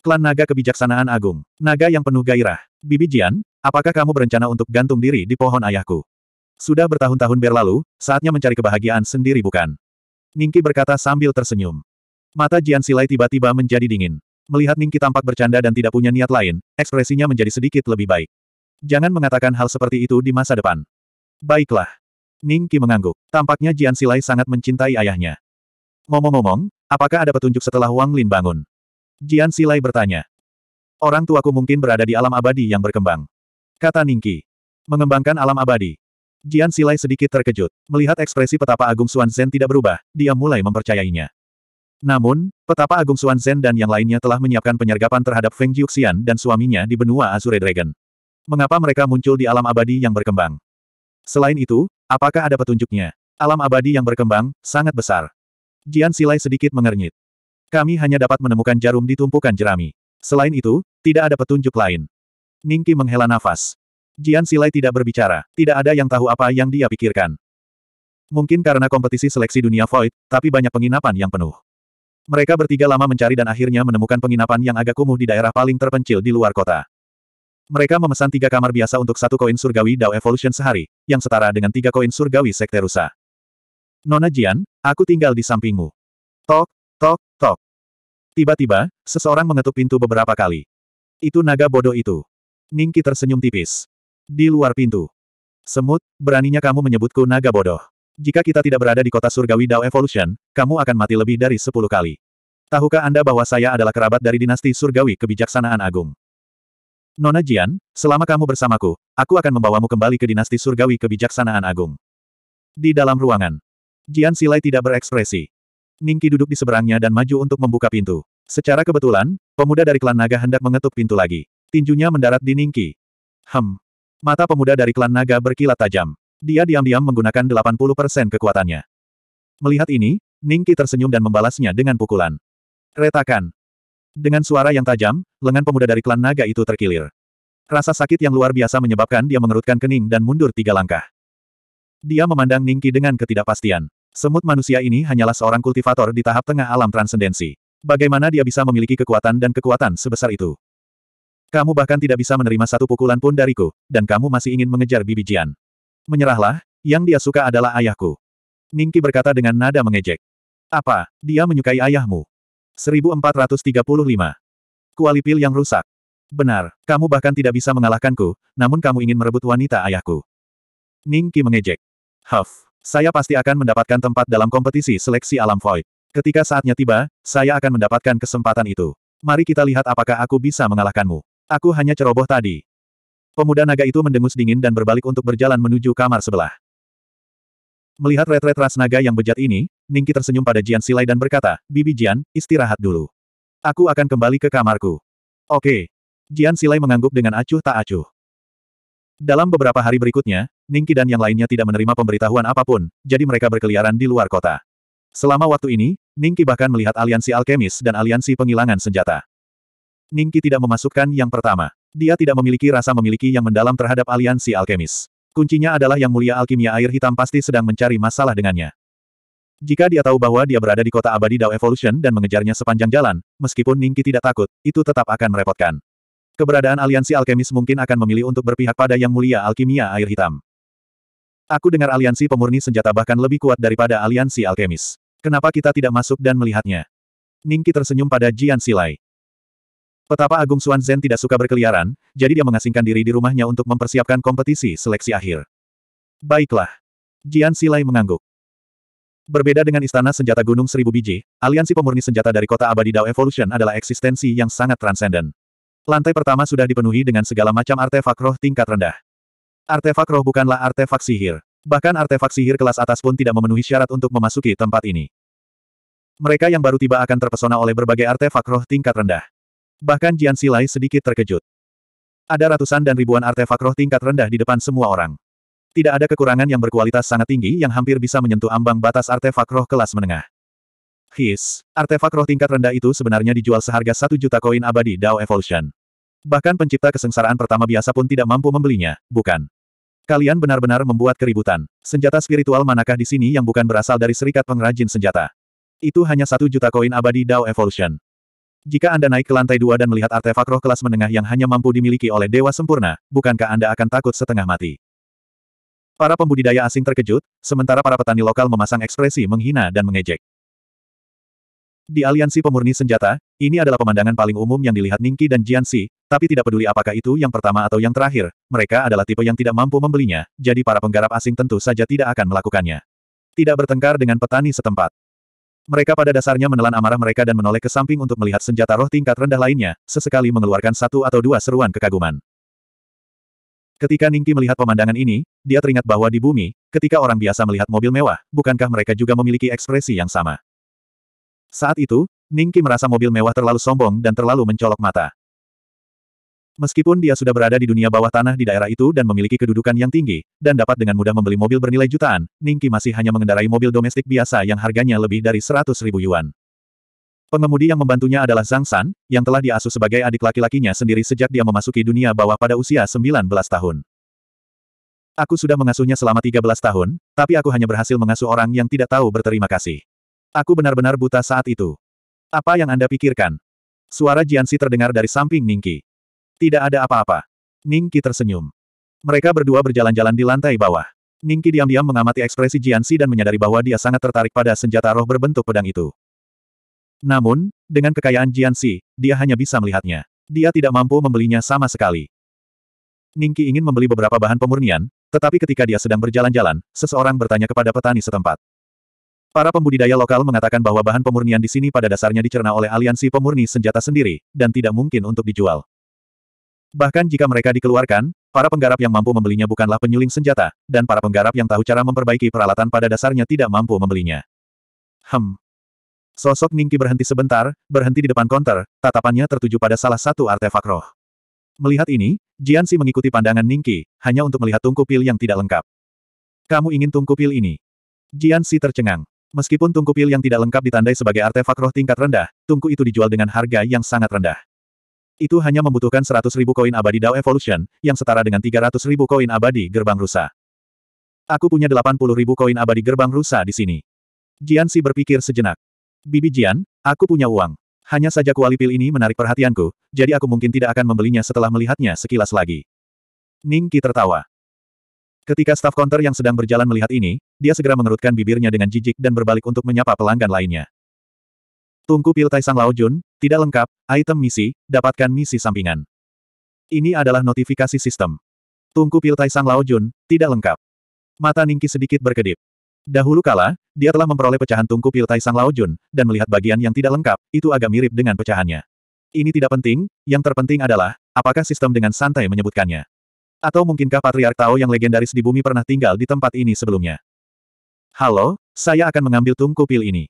Klan naga kebijaksanaan agung. Naga yang penuh gairah. Bibi Jian, apakah kamu berencana untuk gantung diri di pohon ayahku? Sudah bertahun-tahun berlalu, saatnya mencari kebahagiaan sendiri bukan? Ningki berkata sambil tersenyum. Mata Jian Silai tiba-tiba menjadi dingin. Melihat Ningki tampak bercanda dan tidak punya niat lain, ekspresinya menjadi sedikit lebih baik. Jangan mengatakan hal seperti itu di masa depan. Baiklah. Ning Qi mengangguk. Tampaknya Jian Silai sangat mencintai ayahnya. Ngomong-ngomong, apakah ada petunjuk setelah Wang Lin bangun? Jian Silai bertanya. Orang tuaku mungkin berada di alam abadi yang berkembang. Kata Ning Qi. Mengembangkan alam abadi. Jian Silai sedikit terkejut. Melihat ekspresi petapa Agung Suan Zhen tidak berubah, dia mulai mempercayainya. Namun, petapa Agung Suan Zhen dan yang lainnya telah menyiapkan penyergapan terhadap Feng Jiuxian dan suaminya di benua Azure Dragon. Mengapa mereka muncul di alam abadi yang berkembang? Selain itu, apakah ada petunjuknya? Alam abadi yang berkembang, sangat besar. Jian Silai sedikit mengernyit. Kami hanya dapat menemukan jarum di tumpukan jerami. Selain itu, tidak ada petunjuk lain. Ningki menghela nafas. Jian Silai tidak berbicara, tidak ada yang tahu apa yang dia pikirkan. Mungkin karena kompetisi seleksi dunia Void, tapi banyak penginapan yang penuh. Mereka bertiga lama mencari dan akhirnya menemukan penginapan yang agak kumuh di daerah paling terpencil di luar kota. Mereka memesan tiga kamar biasa untuk satu koin surgawi Dao Evolution sehari, yang setara dengan tiga koin surgawi Sekte Rusa. Nona Jian, aku tinggal di sampingmu. Tok, tok, tok. Tiba-tiba, seseorang mengetuk pintu beberapa kali. Itu naga bodoh itu. Ningki tersenyum tipis. Di luar pintu. Semut, beraninya kamu menyebutku naga bodoh. Jika kita tidak berada di kota surgawi Dao Evolution, kamu akan mati lebih dari sepuluh kali. Tahukah Anda bahwa saya adalah kerabat dari dinasti surgawi kebijaksanaan agung? Nona Jian, selama kamu bersamaku, aku akan membawamu kembali ke dinasti surgawi kebijaksanaan agung. Di dalam ruangan, Jian Silai tidak berekspresi. Ningki duduk di seberangnya dan maju untuk membuka pintu. Secara kebetulan, pemuda dari klan naga hendak mengetuk pintu lagi. Tinjunya mendarat di Ningki. Hem. Mata pemuda dari klan naga berkilat tajam. Dia diam-diam menggunakan 80% kekuatannya. Melihat ini, Ningki tersenyum dan membalasnya dengan pukulan. Retakan. Dengan suara yang tajam, lengan pemuda dari klan naga itu terkilir. Rasa sakit yang luar biasa menyebabkan dia mengerutkan kening dan mundur tiga langkah. Dia memandang Ningki dengan ketidakpastian. Semut manusia ini hanyalah seorang kultivator di tahap tengah alam transendensi. Bagaimana dia bisa memiliki kekuatan dan kekuatan sebesar itu? Kamu bahkan tidak bisa menerima satu pukulan pun dariku, dan kamu masih ingin mengejar bibijian. Menyerahlah, yang dia suka adalah ayahku. Ningki berkata dengan nada mengejek. Apa, dia menyukai ayahmu? 1435. pil yang rusak. Benar, kamu bahkan tidak bisa mengalahkanku, namun kamu ingin merebut wanita ayahku. Ning Qi mengejek. Huff, saya pasti akan mendapatkan tempat dalam kompetisi seleksi alam void. Ketika saatnya tiba, saya akan mendapatkan kesempatan itu. Mari kita lihat apakah aku bisa mengalahkanmu. Aku hanya ceroboh tadi. Pemuda naga itu mendengus dingin dan berbalik untuk berjalan menuju kamar sebelah. Melihat retret ras naga yang bejat ini, Ningki tersenyum pada Jian Silai dan berkata, Bibi Jian, istirahat dulu. Aku akan kembali ke kamarku. Oke. Jian Silai mengangguk dengan acuh tak acuh. Dalam beberapa hari berikutnya, Ningki dan yang lainnya tidak menerima pemberitahuan apapun, jadi mereka berkeliaran di luar kota. Selama waktu ini, Ningki bahkan melihat aliansi alkemis dan aliansi penghilangan senjata. Ningki tidak memasukkan yang pertama. Dia tidak memiliki rasa memiliki yang mendalam terhadap aliansi alkemis. Kuncinya adalah Yang Mulia Alkimia Air Hitam pasti sedang mencari masalah dengannya. Jika dia tahu bahwa dia berada di kota abadi Dao Evolution dan mengejarnya sepanjang jalan, meskipun Ningki tidak takut, itu tetap akan merepotkan. Keberadaan aliansi alkemis mungkin akan memilih untuk berpihak pada Yang Mulia Alkimia Air Hitam. Aku dengar aliansi pemurni senjata bahkan lebih kuat daripada aliansi alkemis. Kenapa kita tidak masuk dan melihatnya? Ningki tersenyum pada Jian Silai. Petapa Agung Xuan Zhen tidak suka berkeliaran, jadi dia mengasingkan diri di rumahnya untuk mempersiapkan kompetisi seleksi akhir. Baiklah. Jian Silai mengangguk. Berbeda dengan Istana Senjata Gunung Seribu Biji, aliansi pemurni senjata dari kota abadi Dao Evolution adalah eksistensi yang sangat transenden. Lantai pertama sudah dipenuhi dengan segala macam artefak roh tingkat rendah. Artefak roh bukanlah artefak sihir. Bahkan artefak sihir kelas atas pun tidak memenuhi syarat untuk memasuki tempat ini. Mereka yang baru tiba akan terpesona oleh berbagai artefak roh tingkat rendah. Bahkan Jian Silai sedikit terkejut. Ada ratusan dan ribuan artefak roh tingkat rendah di depan semua orang. Tidak ada kekurangan yang berkualitas sangat tinggi yang hampir bisa menyentuh ambang batas artefak roh kelas menengah. His, artefak roh tingkat rendah itu sebenarnya dijual seharga satu juta koin abadi Dao Evolution. Bahkan pencipta kesengsaraan pertama biasa pun tidak mampu membelinya, bukan? Kalian benar-benar membuat keributan. Senjata spiritual manakah di sini yang bukan berasal dari serikat pengrajin senjata? Itu hanya satu juta koin abadi Dao Evolution. Jika Anda naik ke lantai dua dan melihat artefak roh kelas menengah yang hanya mampu dimiliki oleh Dewa Sempurna, bukankah Anda akan takut setengah mati? Para pembudidaya asing terkejut, sementara para petani lokal memasang ekspresi menghina dan mengejek. Di aliansi pemurni senjata, ini adalah pemandangan paling umum yang dilihat Ningki dan Jiansi, tapi tidak peduli apakah itu yang pertama atau yang terakhir, mereka adalah tipe yang tidak mampu membelinya, jadi para penggarap asing tentu saja tidak akan melakukannya. Tidak bertengkar dengan petani setempat. Mereka pada dasarnya menelan amarah mereka dan menoleh ke samping untuk melihat senjata roh tingkat rendah lainnya, sesekali mengeluarkan satu atau dua seruan kekaguman. Ketika Ningki melihat pemandangan ini, dia teringat bahwa di bumi, ketika orang biasa melihat mobil mewah, bukankah mereka juga memiliki ekspresi yang sama? Saat itu, Ningki merasa mobil mewah terlalu sombong dan terlalu mencolok mata. Meskipun dia sudah berada di dunia bawah tanah di daerah itu dan memiliki kedudukan yang tinggi, dan dapat dengan mudah membeli mobil bernilai jutaan, Ningki masih hanya mengendarai mobil domestik biasa yang harganya lebih dari 100 ribu yuan. Pengemudi yang membantunya adalah Zhang San, yang telah diasuh sebagai adik laki-lakinya sendiri sejak dia memasuki dunia bawah pada usia 19 tahun. Aku sudah mengasuhnya selama 13 tahun, tapi aku hanya berhasil mengasuh orang yang tidak tahu berterima kasih. Aku benar-benar buta saat itu. Apa yang Anda pikirkan? Suara Jiansi terdengar dari samping Ningki. Tidak ada apa-apa. Ningki tersenyum. Mereka berdua berjalan-jalan di lantai bawah. Ningki diam-diam mengamati ekspresi Jiansi dan menyadari bahwa dia sangat tertarik pada senjata roh berbentuk pedang itu. Namun, dengan kekayaan Jiansi, dia hanya bisa melihatnya. Dia tidak mampu membelinya sama sekali. Ningki ingin membeli beberapa bahan pemurnian, tetapi ketika dia sedang berjalan-jalan, seseorang bertanya kepada petani setempat. Para pembudidaya lokal mengatakan bahwa bahan pemurnian di sini pada dasarnya dicerna oleh aliansi pemurni senjata sendiri, dan tidak mungkin untuk dijual. Bahkan jika mereka dikeluarkan, para penggarap yang mampu membelinya bukanlah penyuling senjata, dan para penggarap yang tahu cara memperbaiki peralatan pada dasarnya tidak mampu membelinya. Hem. Sosok Ningki berhenti sebentar, berhenti di depan konter, tatapannya tertuju pada salah satu artefak roh. Melihat ini, Jiansi mengikuti pandangan Ningki, hanya untuk melihat tungku pil yang tidak lengkap. Kamu ingin tungku pil ini? Jiansi tercengang. Meskipun tungku pil yang tidak lengkap ditandai sebagai artefak roh tingkat rendah, tungku itu dijual dengan harga yang sangat rendah. Itu hanya membutuhkan ribu koin abadi Dao Evolution, yang setara dengan ribu koin abadi gerbang rusa. Aku punya ribu koin abadi gerbang rusa di sini. Jian Si berpikir sejenak. Bibi Jian, aku punya uang. Hanya saja kuali pil ini menarik perhatianku, jadi aku mungkin tidak akan membelinya setelah melihatnya sekilas lagi. Ning Qi tertawa. Ketika staf konter yang sedang berjalan melihat ini, dia segera mengerutkan bibirnya dengan jijik dan berbalik untuk menyapa pelanggan lainnya. Tungku pil Taisang Lao Jun, tidak lengkap, item misi, dapatkan misi sampingan. Ini adalah notifikasi sistem. Tungku pil Taisang Lao Jun, tidak lengkap. Mata Ningki sedikit berkedip. Dahulu kala, dia telah memperoleh pecahan tungku pil Taisang Lao Jun, dan melihat bagian yang tidak lengkap, itu agak mirip dengan pecahannya. Ini tidak penting, yang terpenting adalah, apakah sistem dengan santai menyebutkannya. Atau mungkinkah Patriark Tao yang legendaris di bumi pernah tinggal di tempat ini sebelumnya. Halo, saya akan mengambil tungku pil ini.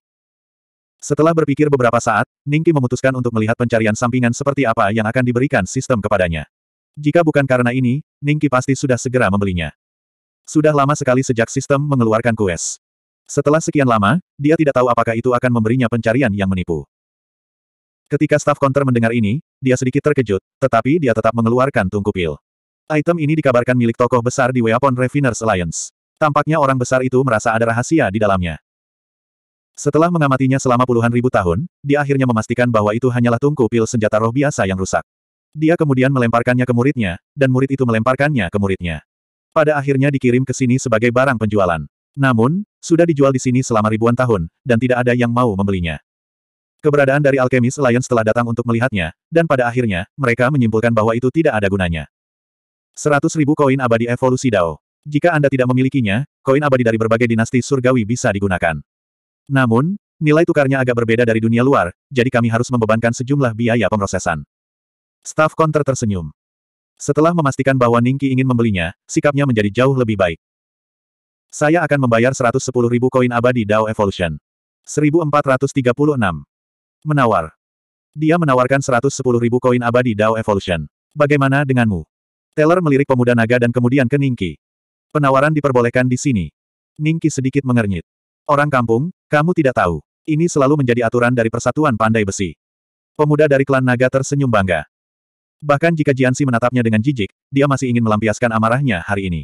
Setelah berpikir beberapa saat, Ningki memutuskan untuk melihat pencarian sampingan seperti apa yang akan diberikan sistem kepadanya. Jika bukan karena ini, Ningki pasti sudah segera membelinya. Sudah lama sekali sejak sistem mengeluarkan kues. Setelah sekian lama, dia tidak tahu apakah itu akan memberinya pencarian yang menipu. Ketika staf konter mendengar ini, dia sedikit terkejut, tetapi dia tetap mengeluarkan tungku pil. Item ini dikabarkan milik tokoh besar di Weapon Refiners Alliance. Tampaknya orang besar itu merasa ada rahasia di dalamnya. Setelah mengamatinya selama puluhan ribu tahun, dia akhirnya memastikan bahwa itu hanyalah tungku pil senjata roh biasa yang rusak. Dia kemudian melemparkannya ke muridnya, dan murid itu melemparkannya ke muridnya. Pada akhirnya dikirim ke sini sebagai barang penjualan. Namun, sudah dijual di sini selama ribuan tahun, dan tidak ada yang mau membelinya. Keberadaan dari alkemis Lion setelah datang untuk melihatnya, dan pada akhirnya, mereka menyimpulkan bahwa itu tidak ada gunanya. Seratus ribu koin abadi evolusi Dao. Jika Anda tidak memilikinya, koin abadi dari berbagai dinasti surgawi bisa digunakan. Namun, nilai tukarnya agak berbeda dari dunia luar, jadi kami harus membebankan sejumlah biaya pemrosesan. Staf konter tersenyum. Setelah memastikan bahwa Ningki ingin membelinya, sikapnya menjadi jauh lebih baik. Saya akan membayar 110 ribu koin abadi Dao Evolution. 1436. Menawar. Dia menawarkan 110 ribu koin abadi Dao Evolution. Bagaimana denganmu? Taylor melirik pemuda naga dan kemudian ke Ningki. Penawaran diperbolehkan di sini. Ningki sedikit mengernyit. Orang kampung, kamu tidak tahu. Ini selalu menjadi aturan dari Persatuan Pandai Besi. Pemuda dari klan naga tersenyum bangga. Bahkan jika Jiansi menatapnya dengan jijik, dia masih ingin melampiaskan amarahnya hari ini.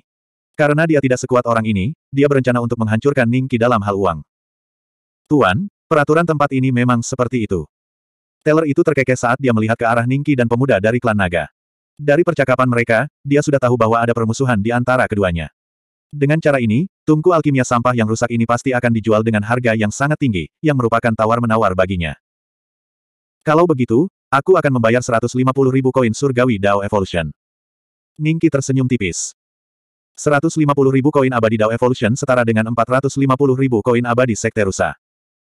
Karena dia tidak sekuat orang ini, dia berencana untuk menghancurkan Ningki dalam hal uang. Tuan, peraturan tempat ini memang seperti itu. Teller itu terkekeh saat dia melihat ke arah Ningki dan pemuda dari klan naga. Dari percakapan mereka, dia sudah tahu bahwa ada permusuhan di antara keduanya. Dengan cara ini, tungku alkimia sampah yang rusak ini pasti akan dijual dengan harga yang sangat tinggi, yang merupakan tawar-menawar baginya. Kalau begitu, aku akan membayar 150 ribu koin surgawi Dao Evolution. Ningki tersenyum tipis. 150 ribu koin abadi Dao Evolution setara dengan 450 ribu koin abadi Sekte Rusa.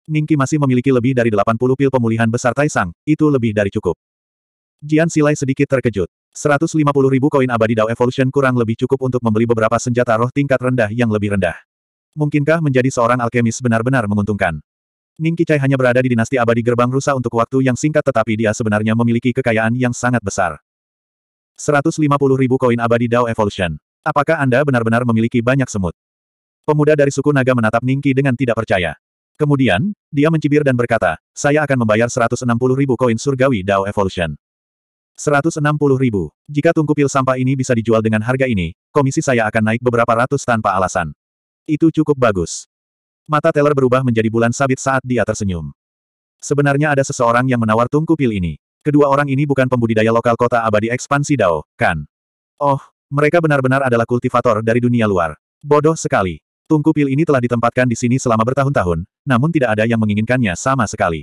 Ningki masih memiliki lebih dari 80 pil pemulihan besar Taisang, itu lebih dari cukup. Jian Silai sedikit terkejut ribu koin abadi Dao Evolution kurang lebih cukup untuk membeli beberapa senjata roh tingkat rendah yang lebih rendah. Mungkinkah menjadi seorang alkemis benar-benar menguntungkan? Ning Kicai hanya berada di dinasti abadi gerbang rusa untuk waktu yang singkat tetapi dia sebenarnya memiliki kekayaan yang sangat besar. 150 ribu koin abadi Dao Evolution. Apakah Anda benar-benar memiliki banyak semut? Pemuda dari suku naga menatap Ningki dengan tidak percaya. Kemudian, dia mencibir dan berkata, saya akan membayar 160 ribu koin surgawi Dao Evolution. 160 ribu. Jika tungku pil sampah ini bisa dijual dengan harga ini, komisi saya akan naik beberapa ratus tanpa alasan. Itu cukup bagus. Mata Teller berubah menjadi bulan sabit saat dia tersenyum. Sebenarnya ada seseorang yang menawar tungku pil ini. Kedua orang ini bukan pembudidaya lokal kota abadi ekspansi Dao, kan? Oh, mereka benar-benar adalah kultivator dari dunia luar. Bodoh sekali. Tungku pil ini telah ditempatkan di sini selama bertahun-tahun, namun tidak ada yang menginginkannya sama sekali.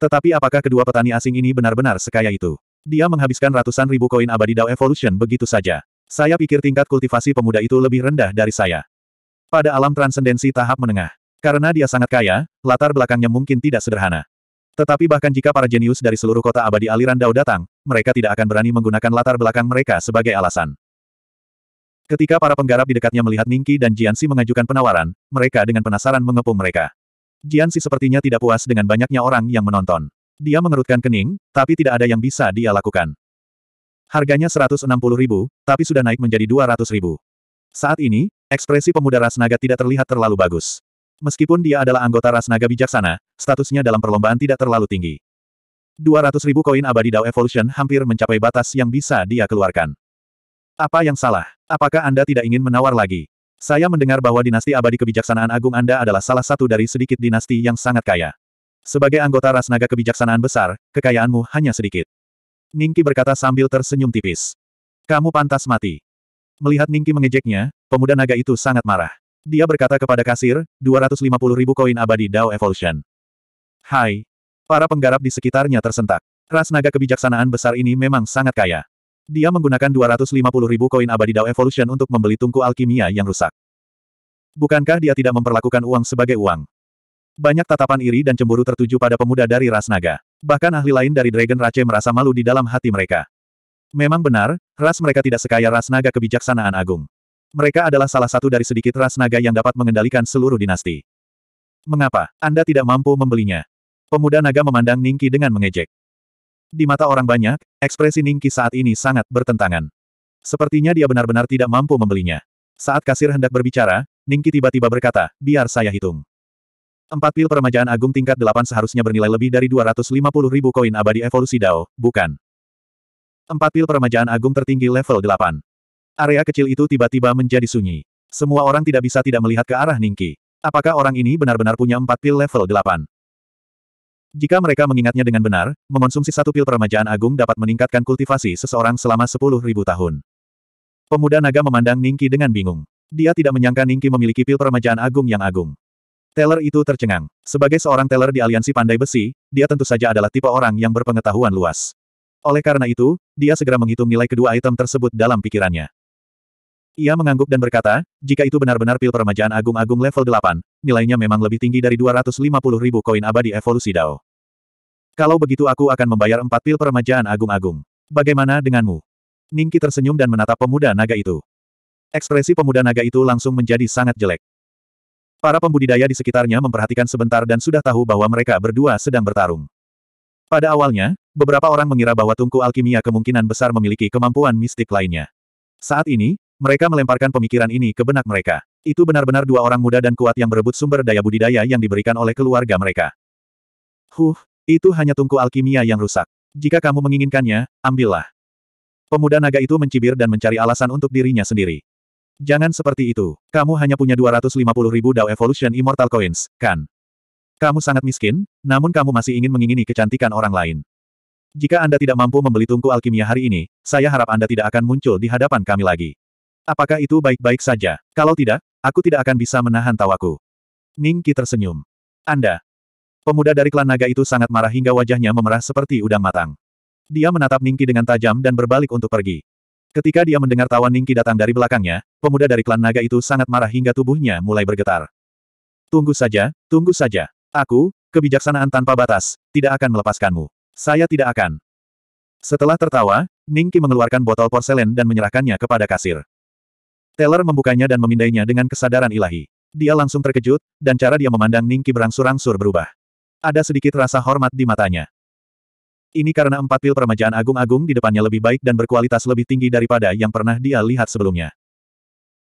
Tetapi apakah kedua petani asing ini benar-benar sekaya itu? Dia menghabiskan ratusan ribu koin abadi Dao Evolution begitu saja. Saya pikir tingkat kultivasi pemuda itu lebih rendah dari saya. Pada alam transendensi tahap menengah. Karena dia sangat kaya, latar belakangnya mungkin tidak sederhana. Tetapi bahkan jika para jenius dari seluruh kota abadi aliran Dao datang, mereka tidak akan berani menggunakan latar belakang mereka sebagai alasan. Ketika para penggarap di dekatnya melihat Ningki dan Jiansi mengajukan penawaran, mereka dengan penasaran mengepung mereka. Jiansi sepertinya tidak puas dengan banyaknya orang yang menonton. Dia mengerutkan kening, tapi tidak ada yang bisa dia lakukan. Harganya 160 ribu, tapi sudah naik menjadi 200 ribu. Saat ini, ekspresi pemuda ras naga tidak terlihat terlalu bagus. Meskipun dia adalah anggota ras naga bijaksana, statusnya dalam perlombaan tidak terlalu tinggi. 200 ribu koin abadi Dao Evolution hampir mencapai batas yang bisa dia keluarkan. Apa yang salah? Apakah Anda tidak ingin menawar lagi? Saya mendengar bahwa dinasti abadi kebijaksanaan agung Anda adalah salah satu dari sedikit dinasti yang sangat kaya. Sebagai anggota ras naga kebijaksanaan besar, kekayaanmu hanya sedikit. Ningki berkata sambil tersenyum tipis. Kamu pantas mati. Melihat Ningki mengejeknya, pemuda naga itu sangat marah. Dia berkata kepada kasir, 250 ribu koin abadi Dao Evolution. Hai. Para penggarap di sekitarnya tersentak. Ras naga kebijaksanaan besar ini memang sangat kaya. Dia menggunakan 250 ribu koin abadi Dao Evolution untuk membeli tungku alkimia yang rusak. Bukankah dia tidak memperlakukan uang sebagai uang? Banyak tatapan iri dan cemburu tertuju pada pemuda dari ras naga. Bahkan ahli lain dari Dragon Race merasa malu di dalam hati mereka. Memang benar, ras mereka tidak sekaya ras naga kebijaksanaan agung. Mereka adalah salah satu dari sedikit ras naga yang dapat mengendalikan seluruh dinasti. Mengapa Anda tidak mampu membelinya? Pemuda naga memandang Ningki dengan mengejek. Di mata orang banyak, ekspresi Ningki saat ini sangat bertentangan. Sepertinya dia benar-benar tidak mampu membelinya. Saat kasir hendak berbicara, Ningki tiba-tiba berkata, biar saya hitung. Empat pil peremajaan agung tingkat delapan seharusnya bernilai lebih dari 250 ribu koin abadi evolusi Dao, bukan? Empat pil peremajaan agung tertinggi level delapan. Area kecil itu tiba-tiba menjadi sunyi. Semua orang tidak bisa tidak melihat ke arah Ningki. Apakah orang ini benar-benar punya empat pil level delapan? Jika mereka mengingatnya dengan benar, mengonsumsi satu pil peremajaan agung dapat meningkatkan kultivasi seseorang selama sepuluh ribu tahun. Pemuda naga memandang Ningki dengan bingung. Dia tidak menyangka Ningki memiliki pil peremajaan agung yang agung. Teller itu tercengang. Sebagai seorang teller di aliansi pandai besi, dia tentu saja adalah tipe orang yang berpengetahuan luas. Oleh karena itu, dia segera menghitung nilai kedua item tersebut dalam pikirannya. Ia mengangguk dan berkata, jika itu benar-benar pil permajaan agung-agung level 8, nilainya memang lebih tinggi dari 250 ribu koin abadi evolusi Dao. Kalau begitu aku akan membayar empat pil permajaan agung-agung. Bagaimana denganmu? Ningki tersenyum dan menatap pemuda naga itu. Ekspresi pemuda naga itu langsung menjadi sangat jelek. Para pembudidaya di sekitarnya memperhatikan sebentar dan sudah tahu bahwa mereka berdua sedang bertarung. Pada awalnya, beberapa orang mengira bahwa tungku alkimia kemungkinan besar memiliki kemampuan mistik lainnya. Saat ini, mereka melemparkan pemikiran ini ke benak mereka. Itu benar-benar dua orang muda dan kuat yang berebut sumber daya budidaya yang diberikan oleh keluarga mereka. Huh, itu hanya tungku alkimia yang rusak. Jika kamu menginginkannya, ambillah. Pemuda naga itu mencibir dan mencari alasan untuk dirinya sendiri. Jangan seperti itu. Kamu hanya punya 250 ribu Dao Evolution Immortal Coins, kan? Kamu sangat miskin, namun kamu masih ingin mengingini kecantikan orang lain. Jika Anda tidak mampu membeli tungku alkimia hari ini, saya harap Anda tidak akan muncul di hadapan kami lagi. Apakah itu baik-baik saja? Kalau tidak, aku tidak akan bisa menahan tawaku. Ning tersenyum. Anda. Pemuda dari klan naga itu sangat marah hingga wajahnya memerah seperti udang matang. Dia menatap Ningki dengan tajam dan berbalik untuk pergi. Ketika dia mendengar tawa Ningki datang dari belakangnya, pemuda dari klan naga itu sangat marah hingga tubuhnya mulai bergetar. Tunggu saja, tunggu saja. Aku, kebijaksanaan tanpa batas, tidak akan melepaskanmu. Saya tidak akan. Setelah tertawa, Ningki mengeluarkan botol porselen dan menyerahkannya kepada kasir. Teller membukanya dan memindainya dengan kesadaran ilahi. Dia langsung terkejut, dan cara dia memandang Ningki berangsur-angsur berubah. Ada sedikit rasa hormat di matanya. Ini karena empat pil permajaan agung-agung di depannya lebih baik dan berkualitas lebih tinggi daripada yang pernah dia lihat sebelumnya.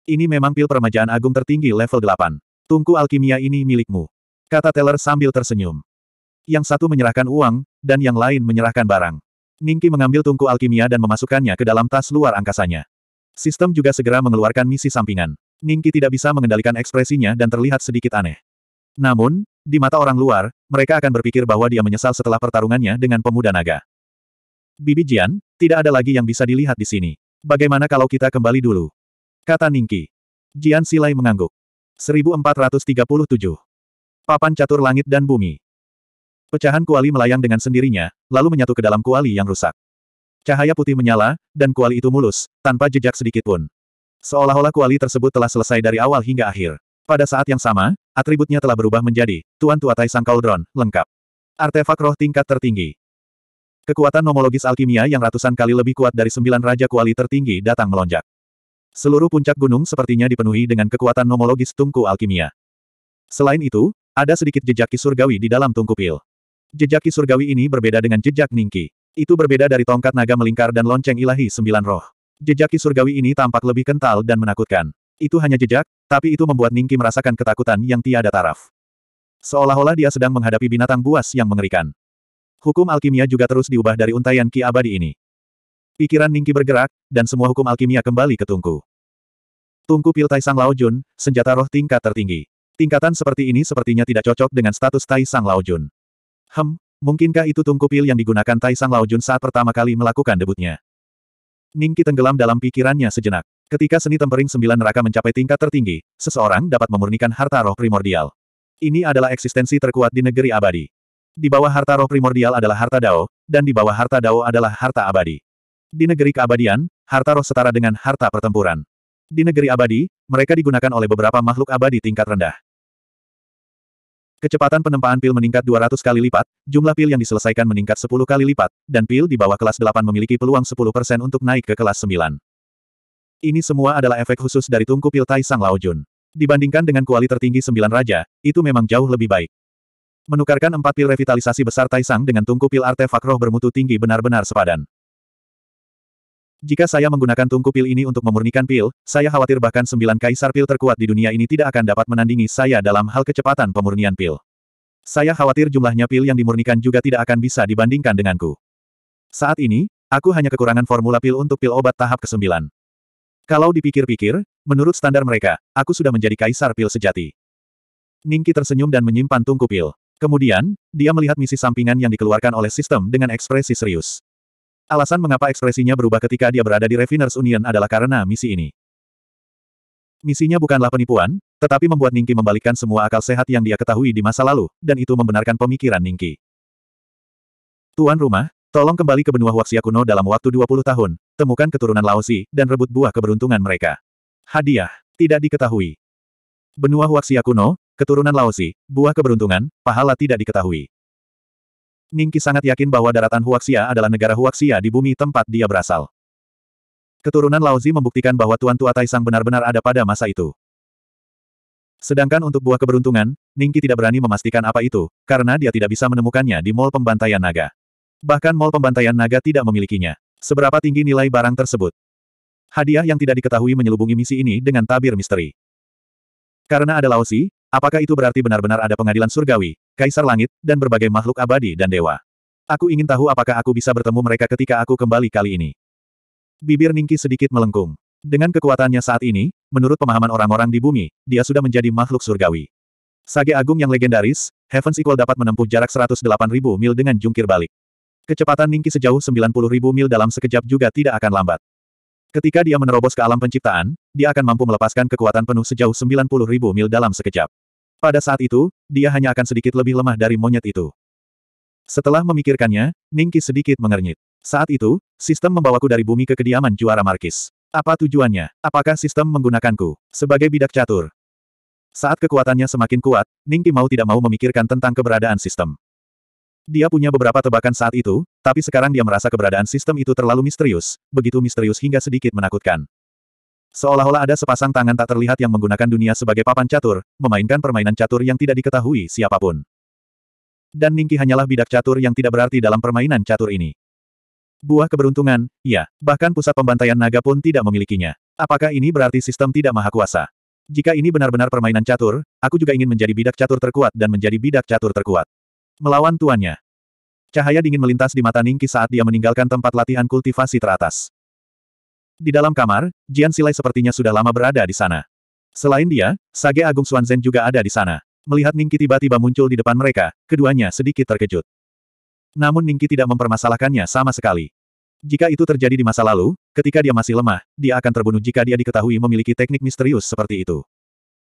Ini memang pil permajaan agung tertinggi level 8. Tungku alkimia ini milikmu. Kata Teller sambil tersenyum. Yang satu menyerahkan uang, dan yang lain menyerahkan barang. Ningki mengambil tungku alkimia dan memasukkannya ke dalam tas luar angkasanya. Sistem juga segera mengeluarkan misi sampingan. Ningki tidak bisa mengendalikan ekspresinya dan terlihat sedikit aneh. Namun, di mata orang luar, mereka akan berpikir bahwa dia menyesal setelah pertarungannya dengan pemuda naga. Bibi Jian, tidak ada lagi yang bisa dilihat di sini. Bagaimana kalau kita kembali dulu? Kata Ningki. Jian Silai mengangguk. 1437. Papan catur langit dan bumi. Pecahan kuali melayang dengan sendirinya, lalu menyatu ke dalam kuali yang rusak. Cahaya putih menyala, dan kuali itu mulus, tanpa jejak sedikit pun. Seolah-olah kuali tersebut telah selesai dari awal hingga akhir. Pada saat yang sama, Atributnya telah berubah menjadi Tuan Tua Sang Cauldron, lengkap. Artefak roh tingkat tertinggi. Kekuatan nomologis alkimia yang ratusan kali lebih kuat dari sembilan raja kuali tertinggi datang melonjak. Seluruh puncak gunung sepertinya dipenuhi dengan kekuatan nomologis tungku alkimia. Selain itu, ada sedikit jejak surgawi di dalam tungku pil. Jejak surgawi ini berbeda dengan jejak Ningki. Itu berbeda dari tongkat naga melingkar dan lonceng ilahi sembilan roh. Jejak surgawi ini tampak lebih kental dan menakutkan. Itu hanya jejak, tapi itu membuat Ningki merasakan ketakutan yang tiada taraf. Seolah-olah dia sedang menghadapi binatang buas yang mengerikan. Hukum alkimia juga terus diubah dari untaian ki abadi ini. Pikiran Ningki bergerak, dan semua hukum alkimia kembali ke Tungku. Tungku Pil Tai Sang Lao Jun, senjata roh tingkat tertinggi. Tingkatan seperti ini sepertinya tidak cocok dengan status Tai Sang Lao Jun. Hem, mungkinkah itu Tungku Pil yang digunakan Tai Sang Lao Jun saat pertama kali melakukan debutnya? Ningki tenggelam dalam pikirannya sejenak. Ketika seni tempering sembilan neraka mencapai tingkat tertinggi, seseorang dapat memurnikan harta roh primordial. Ini adalah eksistensi terkuat di negeri abadi. Di bawah harta roh primordial adalah harta dao, dan di bawah harta dao adalah harta abadi. Di negeri keabadian, harta roh setara dengan harta pertempuran. Di negeri abadi, mereka digunakan oleh beberapa makhluk abadi tingkat rendah. Kecepatan penempaan pil meningkat 200 kali lipat, jumlah pil yang diselesaikan meningkat 10 kali lipat, dan pil di bawah kelas 8 memiliki peluang 10% untuk naik ke kelas 9. Ini semua adalah efek khusus dari tungku pil Tai Sang Laojun. Dibandingkan dengan kuali tertinggi sembilan raja, itu memang jauh lebih baik. Menukarkan empat pil revitalisasi besar Tai Sang dengan tungku pil artefak roh bermutu tinggi benar-benar sepadan. Jika saya menggunakan tungku pil ini untuk memurnikan pil, saya khawatir bahkan sembilan kaisar pil terkuat di dunia ini tidak akan dapat menandingi saya dalam hal kecepatan pemurnian pil. Saya khawatir jumlahnya pil yang dimurnikan juga tidak akan bisa dibandingkan denganku. Saat ini, aku hanya kekurangan formula pil untuk pil obat tahap ke-9. Kalau dipikir-pikir, menurut standar mereka, aku sudah menjadi kaisar pil sejati. Ningki tersenyum dan menyimpan tungku pil. Kemudian, dia melihat misi sampingan yang dikeluarkan oleh sistem dengan ekspresi serius. Alasan mengapa ekspresinya berubah ketika dia berada di Refiners Union adalah karena misi ini. Misinya bukanlah penipuan, tetapi membuat Ningki membalikkan semua akal sehat yang dia ketahui di masa lalu, dan itu membenarkan pemikiran Ningki. Tuan rumah, Tolong kembali ke benua Huaxia kuno dalam waktu 20 tahun, temukan keturunan Laosi, dan rebut buah keberuntungan mereka. Hadiah. Tidak diketahui. Benua Huaxia kuno, keturunan Laosi, buah keberuntungan, pahala tidak diketahui. Ningki sangat yakin bahwa daratan Huaxia adalah negara Huaxia di bumi tempat dia berasal. Keturunan Laozi membuktikan bahwa Tuan Tua Taisang benar-benar ada pada masa itu. Sedangkan untuk buah keberuntungan, Ningki tidak berani memastikan apa itu, karena dia tidak bisa menemukannya di mall pembantaian naga. Bahkan mal pembantaian naga tidak memilikinya. Seberapa tinggi nilai barang tersebut? Hadiah yang tidak diketahui menyelubungi misi ini dengan tabir misteri. Karena ada Laosi, apakah itu berarti benar-benar ada pengadilan surgawi, kaisar langit, dan berbagai makhluk abadi dan dewa? Aku ingin tahu apakah aku bisa bertemu mereka ketika aku kembali kali ini. Bibir Ningki sedikit melengkung. Dengan kekuatannya saat ini, menurut pemahaman orang-orang di bumi, dia sudah menjadi makhluk surgawi. Sage Agung yang legendaris, Heavens Equal dapat menempuh jarak 108.000 mil dengan jungkir balik. Kecepatan Ningki sejauh 90.000 mil dalam sekejap juga tidak akan lambat. Ketika dia menerobos ke alam penciptaan, dia akan mampu melepaskan kekuatan penuh sejauh 90.000 mil dalam sekejap. Pada saat itu, dia hanya akan sedikit lebih lemah dari monyet itu. Setelah memikirkannya, Ningki sedikit mengernyit. Saat itu, sistem membawaku dari bumi ke kediaman juara Markis. Apa tujuannya? Apakah sistem menggunakanku sebagai bidak catur? Saat kekuatannya semakin kuat, Ningki mau tidak mau memikirkan tentang keberadaan sistem. Dia punya beberapa tebakan saat itu, tapi sekarang dia merasa keberadaan sistem itu terlalu misterius, begitu misterius hingga sedikit menakutkan. Seolah-olah ada sepasang tangan tak terlihat yang menggunakan dunia sebagai papan catur, memainkan permainan catur yang tidak diketahui siapapun. Dan Ningki hanyalah bidak catur yang tidak berarti dalam permainan catur ini. Buah keberuntungan, ya, bahkan pusat pembantaian naga pun tidak memilikinya. Apakah ini berarti sistem tidak maha kuasa? Jika ini benar-benar permainan catur, aku juga ingin menjadi bidak catur terkuat dan menjadi bidak catur terkuat. Melawan tuannya. Cahaya dingin melintas di mata Ningki saat dia meninggalkan tempat latihan kultivasi teratas. Di dalam kamar, Jian Silai sepertinya sudah lama berada di sana. Selain dia, Sage Agung Xuanzhen juga ada di sana. Melihat Ningki tiba-tiba muncul di depan mereka, keduanya sedikit terkejut. Namun Ningki tidak mempermasalahkannya sama sekali. Jika itu terjadi di masa lalu, ketika dia masih lemah, dia akan terbunuh jika dia diketahui memiliki teknik misterius seperti itu.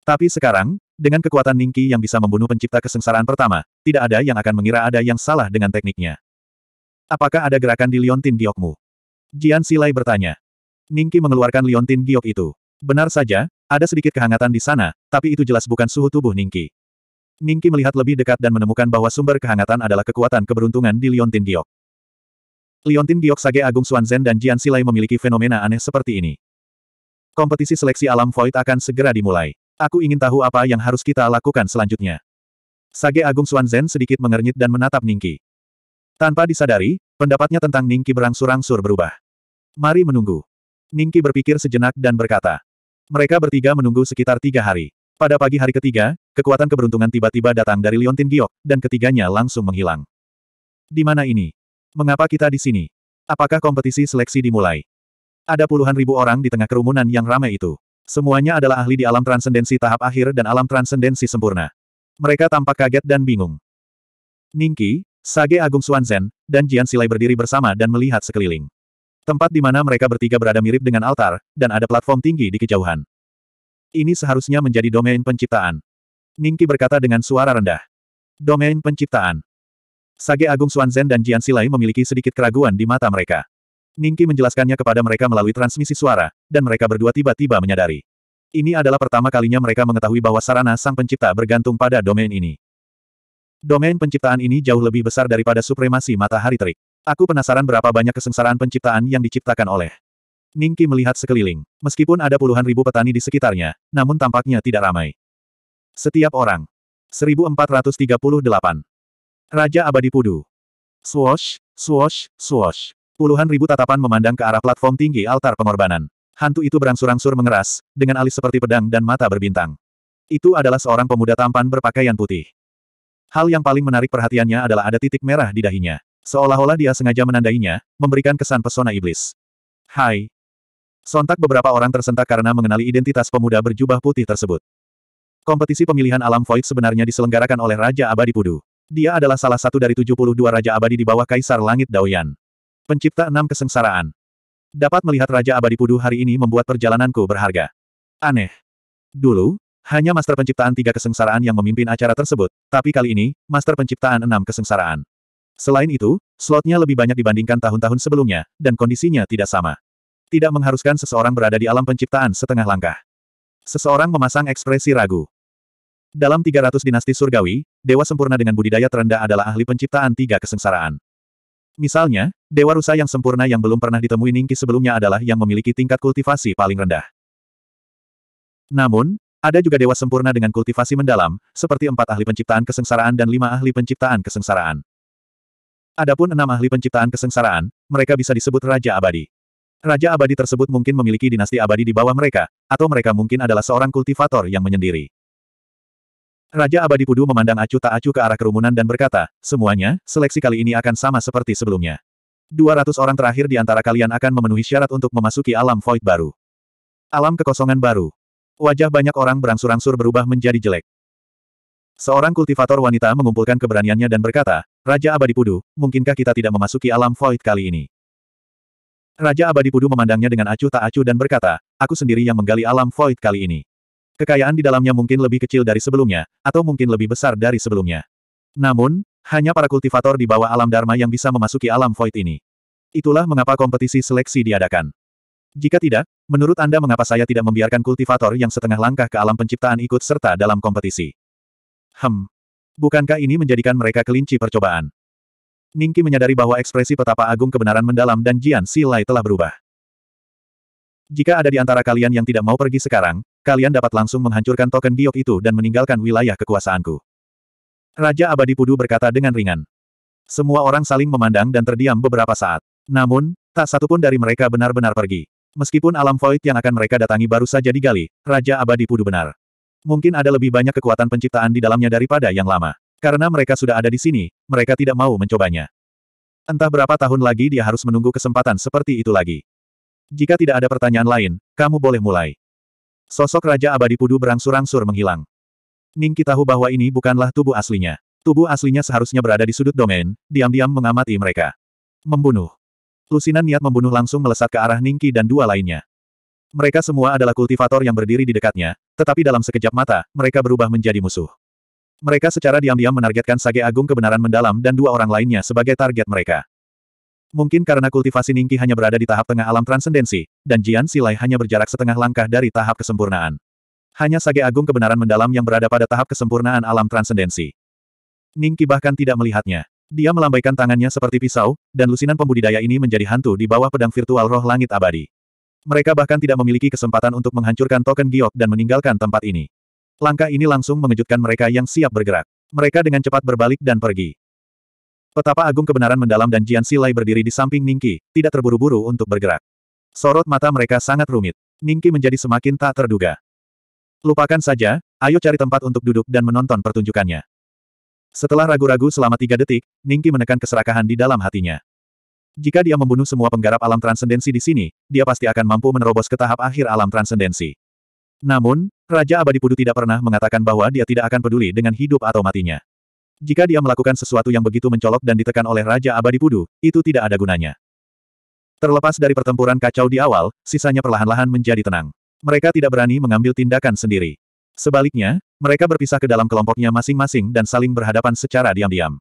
Tapi sekarang, dengan kekuatan Ningki yang bisa membunuh pencipta kesengsaraan pertama, tidak ada yang akan mengira ada yang salah dengan tekniknya. Apakah ada gerakan di Liontin Giokmu? Jian Silai bertanya. Ningki mengeluarkan Liontin Giok itu. Benar saja, ada sedikit kehangatan di sana, tapi itu jelas bukan suhu tubuh Ningki. Ningki melihat lebih dekat dan menemukan bahwa sumber kehangatan adalah kekuatan keberuntungan di Liontin Giok. Liontin Giok Sage Agung Xuanzhen dan Jian Silai memiliki fenomena aneh seperti ini. Kompetisi seleksi alam void akan segera dimulai. Aku ingin tahu apa yang harus kita lakukan selanjutnya. Sage Agung Zhen sedikit mengernyit dan menatap Ningki. Tanpa disadari, pendapatnya tentang Ningki berangsur-angsur berubah. Mari menunggu. Ningki berpikir sejenak dan berkata. Mereka bertiga menunggu sekitar tiga hari. Pada pagi hari ketiga, kekuatan keberuntungan tiba-tiba datang dari Liontin Giok, dan ketiganya langsung menghilang. Di mana ini? Mengapa kita di sini? Apakah kompetisi seleksi dimulai? Ada puluhan ribu orang di tengah kerumunan yang ramai itu. Semuanya adalah ahli di alam transendensi tahap akhir dan alam transendensi sempurna. Mereka tampak kaget dan bingung. Ningki, Sage Agung Suanzen, dan Jian Silai berdiri bersama dan melihat sekeliling. Tempat di mana mereka bertiga berada mirip dengan altar, dan ada platform tinggi di kejauhan. Ini seharusnya menjadi domain penciptaan. Ningki berkata dengan suara rendah. Domain penciptaan. Sage Agung Suanzen dan Jian Silai memiliki sedikit keraguan di mata mereka. Ningki menjelaskannya kepada mereka melalui transmisi suara, dan mereka berdua tiba-tiba menyadari. Ini adalah pertama kalinya mereka mengetahui bahwa sarana sang pencipta bergantung pada domain ini. Domain penciptaan ini jauh lebih besar daripada supremasi matahari terik. Aku penasaran berapa banyak kesengsaraan penciptaan yang diciptakan oleh. Ningki melihat sekeliling. Meskipun ada puluhan ribu petani di sekitarnya, namun tampaknya tidak ramai. Setiap orang. 1438. Raja Abadi Pudu. Swash, swash, swash. Puluhan ribu tatapan memandang ke arah platform tinggi altar pengorbanan. Hantu itu berangsur-angsur mengeras, dengan alis seperti pedang dan mata berbintang. Itu adalah seorang pemuda tampan berpakaian putih. Hal yang paling menarik perhatiannya adalah ada titik merah di dahinya. Seolah-olah dia sengaja menandainya, memberikan kesan pesona iblis. Hai. Sontak beberapa orang tersentak karena mengenali identitas pemuda berjubah putih tersebut. Kompetisi pemilihan alam void sebenarnya diselenggarakan oleh Raja Abadi Pudu. Dia adalah salah satu dari 72 Raja Abadi di bawah Kaisar Langit Daoyan. Pencipta enam kesengsaraan. Dapat melihat Raja Abadi Pudu hari ini membuat perjalananku berharga. Aneh. Dulu, hanya Master Penciptaan tiga kesengsaraan yang memimpin acara tersebut, tapi kali ini, Master Penciptaan enam kesengsaraan. Selain itu, slotnya lebih banyak dibandingkan tahun-tahun sebelumnya, dan kondisinya tidak sama. Tidak mengharuskan seseorang berada di alam penciptaan setengah langkah. Seseorang memasang ekspresi ragu. Dalam 300 dinasti surgawi, dewa sempurna dengan budidaya terendah adalah ahli penciptaan tiga kesengsaraan. Misalnya, Dewa rusa yang sempurna yang belum pernah ditemui Ningki sebelumnya adalah yang memiliki tingkat kultivasi paling rendah. Namun, ada juga dewa sempurna dengan kultivasi mendalam, seperti empat ahli penciptaan kesengsaraan dan lima ahli penciptaan kesengsaraan. Adapun enam ahli penciptaan kesengsaraan, mereka bisa disebut Raja Abadi. Raja Abadi tersebut mungkin memiliki dinasti abadi di bawah mereka, atau mereka mungkin adalah seorang kultivator yang menyendiri. Raja Abadi Pudu memandang acu tak acu ke arah kerumunan dan berkata, semuanya, seleksi kali ini akan sama seperti sebelumnya. 200 orang terakhir di antara kalian akan memenuhi syarat untuk memasuki alam void baru. Alam kekosongan baru. Wajah banyak orang berangsur-angsur berubah menjadi jelek. Seorang kultivator wanita mengumpulkan keberaniannya dan berkata, Raja Abadi Pudu, mungkinkah kita tidak memasuki alam void kali ini? Raja Abadi Pudu memandangnya dengan acuh tak acuh dan berkata, aku sendiri yang menggali alam void kali ini. Kekayaan di dalamnya mungkin lebih kecil dari sebelumnya, atau mungkin lebih besar dari sebelumnya. Namun, hanya para kultivator di bawah alam Dharma yang bisa memasuki alam void ini. Itulah mengapa kompetisi seleksi diadakan. Jika tidak, menurut Anda mengapa saya tidak membiarkan kultivator yang setengah langkah ke alam penciptaan ikut serta dalam kompetisi? Hem. Bukankah ini menjadikan mereka kelinci percobaan? Ningki menyadari bahwa ekspresi petapa agung kebenaran mendalam dan Jian Silai telah berubah. Jika ada di antara kalian yang tidak mau pergi sekarang, kalian dapat langsung menghancurkan token giok itu dan meninggalkan wilayah kekuasaanku. Raja Abadi Pudu berkata dengan ringan. Semua orang saling memandang dan terdiam beberapa saat. Namun, tak satupun dari mereka benar-benar pergi. Meskipun alam void yang akan mereka datangi baru saja digali, Raja Abadi Pudu benar. Mungkin ada lebih banyak kekuatan penciptaan di dalamnya daripada yang lama. Karena mereka sudah ada di sini, mereka tidak mau mencobanya. Entah berapa tahun lagi dia harus menunggu kesempatan seperti itu lagi. Jika tidak ada pertanyaan lain, kamu boleh mulai. Sosok Raja Abadi Pudu berangsur-angsur menghilang. Ning tahu bahwa ini bukanlah tubuh aslinya. Tubuh aslinya seharusnya berada di sudut domain, diam-diam mengamati mereka. Membunuh. Lusinan niat membunuh langsung melesat ke arah Ningki dan dua lainnya. Mereka semua adalah kultivator yang berdiri di dekatnya, tetapi dalam sekejap mata, mereka berubah menjadi musuh. Mereka secara diam-diam menargetkan Sage Agung kebenaran mendalam dan dua orang lainnya sebagai target mereka. Mungkin karena kultivasi Ningki hanya berada di tahap tengah alam transendensi, dan Jian Silai hanya berjarak setengah langkah dari tahap kesempurnaan. Hanya sage agung kebenaran mendalam yang berada pada tahap kesempurnaan alam transendensi. Ningki bahkan tidak melihatnya. Dia melambaikan tangannya seperti pisau, dan lusinan pembudidaya ini menjadi hantu di bawah pedang virtual roh langit abadi. Mereka bahkan tidak memiliki kesempatan untuk menghancurkan token giok dan meninggalkan tempat ini. Langkah ini langsung mengejutkan mereka yang siap bergerak. Mereka dengan cepat berbalik dan pergi. Petapa Agung Kebenaran Mendalam dan Jian Silai berdiri di samping Ningki, tidak terburu-buru untuk bergerak. Sorot mata mereka sangat rumit. Ningki menjadi semakin tak terduga. Lupakan saja, ayo cari tempat untuk duduk dan menonton pertunjukannya. Setelah ragu-ragu selama tiga detik, Ningki menekan keserakahan di dalam hatinya. Jika dia membunuh semua penggarap alam transendensi di sini, dia pasti akan mampu menerobos ke tahap akhir alam transendensi. Namun, Raja Abadi Pudu tidak pernah mengatakan bahwa dia tidak akan peduli dengan hidup atau matinya. Jika dia melakukan sesuatu yang begitu mencolok dan ditekan oleh Raja Abadi Pudu, itu tidak ada gunanya. Terlepas dari pertempuran kacau di awal, sisanya perlahan-lahan menjadi tenang mereka tidak berani mengambil tindakan sendiri. Sebaliknya, mereka berpisah ke dalam kelompoknya masing-masing dan saling berhadapan secara diam-diam.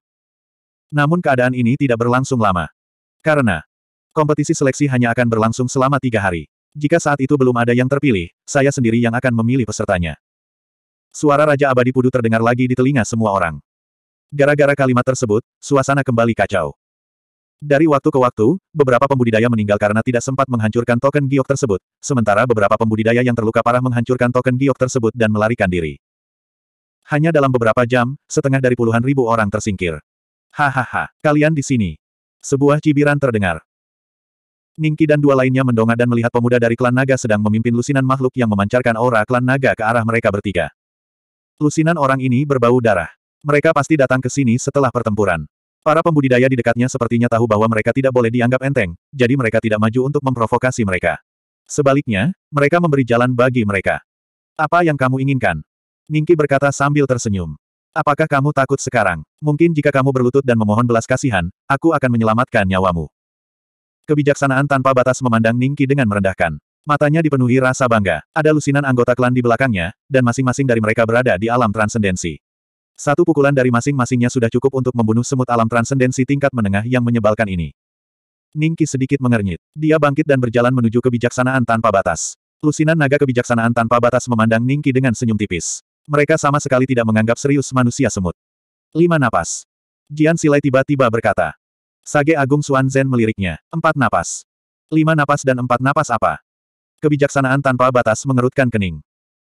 Namun keadaan ini tidak berlangsung lama. Karena kompetisi seleksi hanya akan berlangsung selama tiga hari. Jika saat itu belum ada yang terpilih, saya sendiri yang akan memilih pesertanya. Suara Raja Abadi Pudu terdengar lagi di telinga semua orang. Gara-gara kalimat tersebut, suasana kembali kacau. Dari waktu ke waktu, beberapa pembudidaya meninggal karena tidak sempat menghancurkan token giok tersebut, sementara beberapa pembudidaya yang terluka parah menghancurkan token giok tersebut dan melarikan diri. Hanya dalam beberapa jam, setengah dari puluhan ribu orang tersingkir. Hahaha, kalian di sini. Sebuah cibiran terdengar. Ningki dan dua lainnya mendongak dan melihat pemuda dari klan naga sedang memimpin lusinan makhluk yang memancarkan aura klan naga ke arah mereka bertiga. Lusinan orang ini berbau darah. Mereka pasti datang ke sini setelah pertempuran. Para pembudidaya di dekatnya sepertinya tahu bahwa mereka tidak boleh dianggap enteng, jadi mereka tidak maju untuk memprovokasi mereka. Sebaliknya, mereka memberi jalan bagi mereka. Apa yang kamu inginkan? Ningki berkata sambil tersenyum. Apakah kamu takut sekarang? Mungkin jika kamu berlutut dan memohon belas kasihan, aku akan menyelamatkan nyawamu. Kebijaksanaan tanpa batas memandang Ningki dengan merendahkan. Matanya dipenuhi rasa bangga. Ada lusinan anggota klan di belakangnya, dan masing-masing dari mereka berada di alam transendensi. Satu pukulan dari masing-masingnya sudah cukup untuk membunuh semut alam transendensi tingkat menengah yang menyebalkan ini. Ningki sedikit mengernyit. Dia bangkit dan berjalan menuju kebijaksanaan tanpa batas. Lusinan naga kebijaksanaan tanpa batas memandang Ningki dengan senyum tipis. Mereka sama sekali tidak menganggap serius manusia semut. Lima napas. Jian Silai tiba-tiba berkata. Sage Agung Suan Zhen meliriknya. Empat napas. Lima napas dan empat napas apa? Kebijaksanaan tanpa batas mengerutkan kening.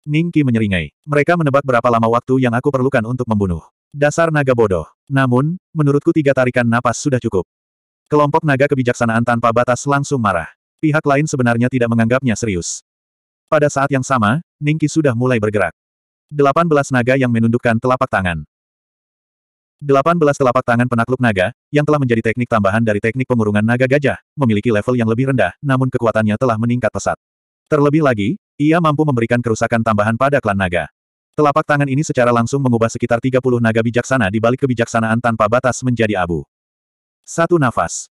Ningki menyeringai. Mereka menebak berapa lama waktu yang aku perlukan untuk membunuh. Dasar naga bodoh. Namun, menurutku tiga tarikan napas sudah cukup. Kelompok naga kebijaksanaan tanpa batas langsung marah. Pihak lain sebenarnya tidak menganggapnya serius. Pada saat yang sama, Ningki sudah mulai bergerak. Delapan belas naga yang menundukkan telapak tangan. Delapan belas telapak tangan penakluk naga, yang telah menjadi teknik tambahan dari teknik pengurungan naga gajah, memiliki level yang lebih rendah, namun kekuatannya telah meningkat pesat. Terlebih lagi, ia mampu memberikan kerusakan tambahan pada klan naga. Telapak tangan ini secara langsung mengubah sekitar 30 naga bijaksana di balik kebijaksanaan tanpa batas menjadi abu. Satu nafas.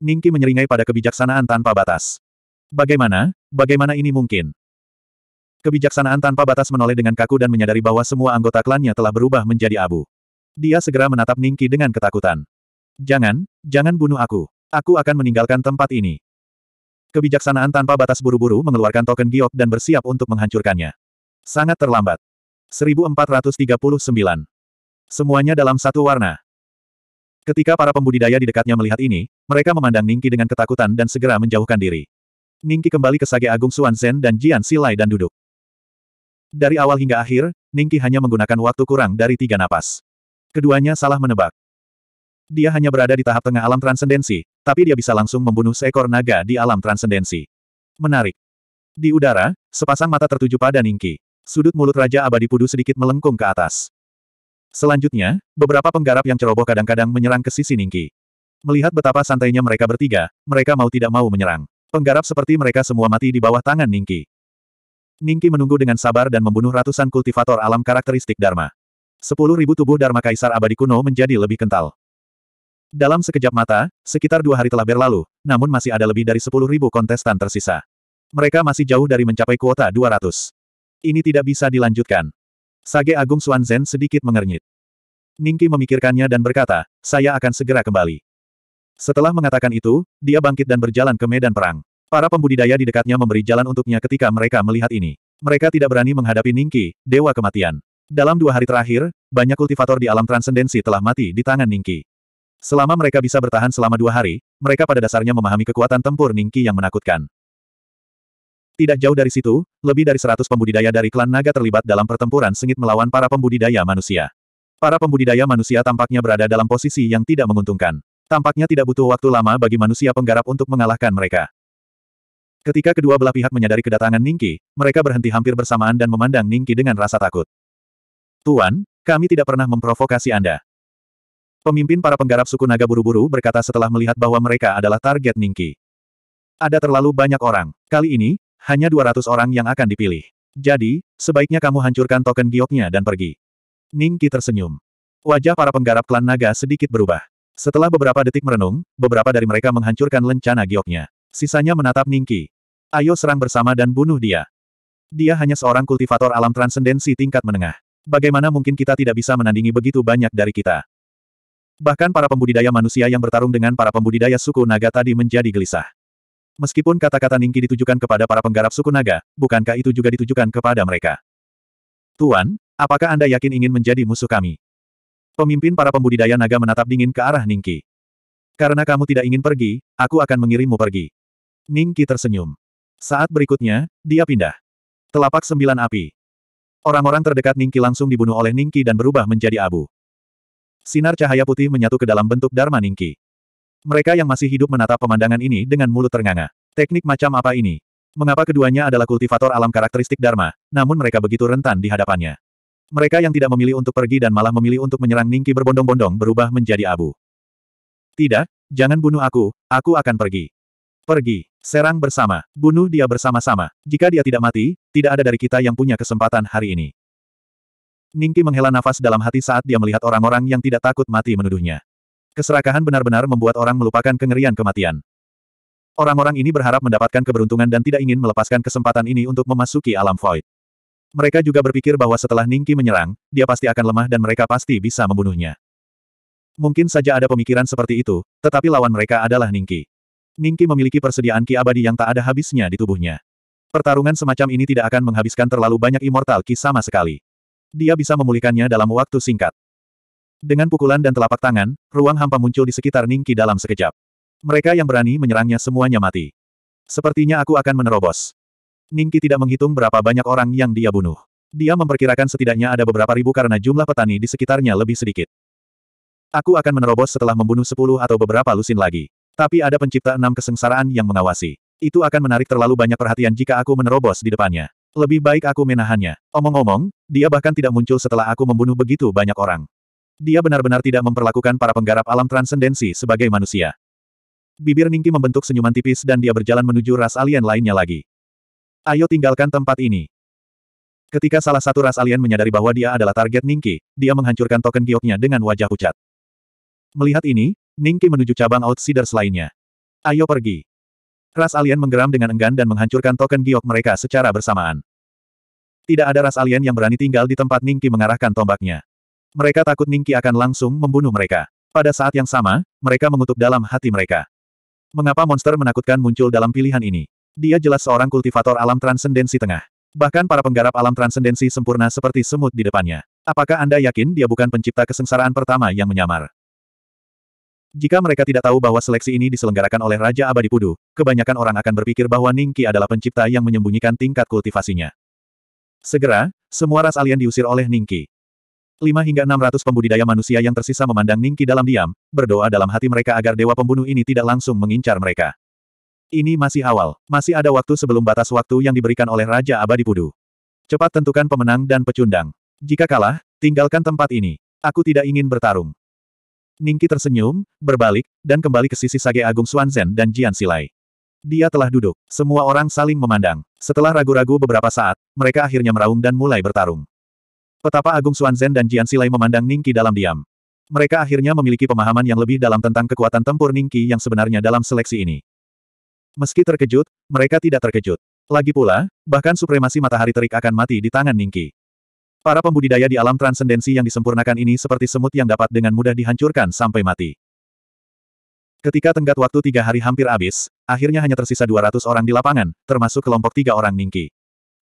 Ningki menyeringai pada kebijaksanaan tanpa batas. Bagaimana, bagaimana ini mungkin? Kebijaksanaan tanpa batas menoleh dengan kaku dan menyadari bahwa semua anggota klannya telah berubah menjadi abu. Dia segera menatap Ningki dengan ketakutan. Jangan, jangan bunuh aku. Aku akan meninggalkan tempat ini. Kebijaksanaan tanpa batas buru-buru mengeluarkan token giok dan bersiap untuk menghancurkannya. Sangat terlambat. 1439. Semuanya dalam satu warna. Ketika para pembudidaya di dekatnya melihat ini, mereka memandang Ningki dengan ketakutan dan segera menjauhkan diri. Ningki kembali ke Sage Agung Xuan dan Jian Silai dan duduk. Dari awal hingga akhir, Ningki hanya menggunakan waktu kurang dari tiga napas. Keduanya salah menebak. Dia hanya berada di tahap tengah alam transendensi, tapi dia bisa langsung membunuh seekor naga di alam transendensi. Menarik. Di udara, sepasang mata tertuju pada Ningki. Sudut mulut Raja Abadi Pudu sedikit melengkung ke atas. Selanjutnya, beberapa penggarap yang ceroboh kadang-kadang menyerang ke sisi Ningki. Melihat betapa santainya mereka bertiga, mereka mau tidak mau menyerang. Penggarap seperti mereka semua mati di bawah tangan Ningki. Ningki menunggu dengan sabar dan membunuh ratusan kultivator alam karakteristik Dharma. Sepuluh ribu tubuh Dharma Kaisar abadi kuno menjadi lebih kental. Dalam sekejap mata, sekitar dua hari telah berlalu, namun masih ada lebih dari sepuluh ribu kontestan tersisa. Mereka masih jauh dari mencapai kuota 200. Ini tidak bisa dilanjutkan. Sage Agung Suanzen sedikit mengernyit. Ningki memikirkannya dan berkata, saya akan segera kembali. Setelah mengatakan itu, dia bangkit dan berjalan ke medan perang. Para pembudidaya di dekatnya memberi jalan untuknya ketika mereka melihat ini. Mereka tidak berani menghadapi Ningki, Dewa Kematian. Dalam dua hari terakhir, banyak kultivator di alam transendensi telah mati di tangan Ningki. Selama mereka bisa bertahan selama dua hari, mereka pada dasarnya memahami kekuatan tempur Ningki yang menakutkan. Tidak jauh dari situ, lebih dari seratus pembudidaya dari klan naga terlibat dalam pertempuran sengit melawan para pembudidaya manusia. Para pembudidaya manusia tampaknya berada dalam posisi yang tidak menguntungkan. Tampaknya tidak butuh waktu lama bagi manusia penggarap untuk mengalahkan mereka. Ketika kedua belah pihak menyadari kedatangan Ningki, mereka berhenti hampir bersamaan dan memandang Ningki dengan rasa takut. Tuan, kami tidak pernah memprovokasi Anda. Pemimpin para penggarap suku naga buru-buru berkata setelah melihat bahwa mereka adalah target Ningki. Ada terlalu banyak orang. Kali ini, hanya 200 orang yang akan dipilih. Jadi, sebaiknya kamu hancurkan token gioknya dan pergi. Ningki tersenyum. Wajah para penggarap klan naga sedikit berubah. Setelah beberapa detik merenung, beberapa dari mereka menghancurkan lencana gioknya. Sisanya menatap Ningki. Ayo serang bersama dan bunuh dia. Dia hanya seorang kultivator alam transendensi tingkat menengah. Bagaimana mungkin kita tidak bisa menandingi begitu banyak dari kita? Bahkan para pembudidaya manusia yang bertarung dengan para pembudidaya suku naga tadi menjadi gelisah. Meskipun kata-kata Ningki ditujukan kepada para penggarap suku naga, bukankah itu juga ditujukan kepada mereka? Tuan, apakah Anda yakin ingin menjadi musuh kami? Pemimpin para pembudidaya naga menatap dingin ke arah Ningki. Karena kamu tidak ingin pergi, aku akan mengirimmu pergi. Ningki tersenyum. Saat berikutnya, dia pindah. Telapak sembilan api. Orang-orang terdekat Ningki langsung dibunuh oleh Ningki dan berubah menjadi abu. Sinar cahaya putih menyatu ke dalam bentuk Dharma Ningki. Mereka yang masih hidup menatap pemandangan ini dengan mulut ternganga. Teknik macam apa ini? Mengapa keduanya adalah kultivator alam karakteristik Dharma, namun mereka begitu rentan di hadapannya? Mereka yang tidak memilih untuk pergi dan malah memilih untuk menyerang Ningki berbondong-bondong berubah menjadi abu. Tidak, jangan bunuh aku, aku akan pergi. Pergi, serang bersama, bunuh dia bersama-sama. Jika dia tidak mati, tidak ada dari kita yang punya kesempatan hari ini. Ningki menghela nafas dalam hati saat dia melihat orang-orang yang tidak takut mati menuduhnya. Keserakahan benar-benar membuat orang melupakan kengerian kematian. Orang-orang ini berharap mendapatkan keberuntungan dan tidak ingin melepaskan kesempatan ini untuk memasuki alam void. Mereka juga berpikir bahwa setelah Ningki menyerang, dia pasti akan lemah dan mereka pasti bisa membunuhnya. Mungkin saja ada pemikiran seperti itu, tetapi lawan mereka adalah Ningki. Ningki memiliki persediaan ki abadi yang tak ada habisnya di tubuhnya. Pertarungan semacam ini tidak akan menghabiskan terlalu banyak immortal ki sama sekali. Dia bisa memulihkannya dalam waktu singkat. Dengan pukulan dan telapak tangan, ruang hampa muncul di sekitar Ningki dalam sekejap. Mereka yang berani menyerangnya semuanya mati. Sepertinya aku akan menerobos. Ningki tidak menghitung berapa banyak orang yang dia bunuh. Dia memperkirakan setidaknya ada beberapa ribu karena jumlah petani di sekitarnya lebih sedikit. Aku akan menerobos setelah membunuh sepuluh atau beberapa lusin lagi. Tapi ada pencipta enam kesengsaraan yang mengawasi. Itu akan menarik terlalu banyak perhatian jika aku menerobos di depannya. Lebih baik aku menahannya. Omong-omong, dia bahkan tidak muncul setelah aku membunuh begitu banyak orang. Dia benar-benar tidak memperlakukan para penggarap alam transendensi sebagai manusia. Bibir Ningki membentuk senyuman tipis dan dia berjalan menuju ras alien lainnya lagi. Ayo tinggalkan tempat ini. Ketika salah satu ras alien menyadari bahwa dia adalah target Ningki, dia menghancurkan token gioknya dengan wajah pucat. Melihat ini, Ningki menuju cabang Outsiders lainnya. Ayo pergi. Ras alien menggeram dengan enggan dan menghancurkan token giok mereka secara bersamaan. Tidak ada ras alien yang berani tinggal di tempat Ningki mengarahkan tombaknya. Mereka takut Ningki akan langsung membunuh mereka. Pada saat yang sama, mereka mengutuk dalam hati mereka. Mengapa monster menakutkan muncul dalam pilihan ini? Dia jelas seorang kultivator alam transendensi tengah. Bahkan para penggarap alam transendensi sempurna seperti semut di depannya. Apakah Anda yakin dia bukan pencipta kesengsaraan pertama yang menyamar? Jika mereka tidak tahu bahwa seleksi ini diselenggarakan oleh Raja Abadi Pudu, kebanyakan orang akan berpikir bahwa Ningki adalah pencipta yang menyembunyikan tingkat kultivasinya. Segera, semua ras alien diusir oleh Ningki. Lima hingga enam ratus pembudidaya manusia yang tersisa memandang Ningki dalam diam, berdoa dalam hati mereka agar dewa pembunuh ini tidak langsung mengincar mereka. Ini masih awal, masih ada waktu sebelum batas waktu yang diberikan oleh Raja Abadi Pudu. Cepat tentukan pemenang dan pecundang. Jika kalah, tinggalkan tempat ini. Aku tidak ingin bertarung. Ningki tersenyum, berbalik, dan kembali ke sisi Sage Agung Xuanzhen dan Jian Silai. Dia telah duduk. Semua orang saling memandang. Setelah ragu-ragu beberapa saat, mereka akhirnya meraung dan mulai bertarung. Petapa Agung Xuanzhen dan Jian Silai memandang Ningki dalam diam. Mereka akhirnya memiliki pemahaman yang lebih dalam tentang kekuatan tempur Ningki yang sebenarnya dalam seleksi ini. Meski terkejut, mereka tidak terkejut. Lagi pula, bahkan supremasi matahari terik akan mati di tangan Ningki. Para pembudidaya di alam transendensi yang disempurnakan ini seperti semut yang dapat dengan mudah dihancurkan sampai mati. Ketika tenggat waktu tiga hari hampir habis, akhirnya hanya tersisa 200 orang di lapangan, termasuk kelompok tiga orang Ningki.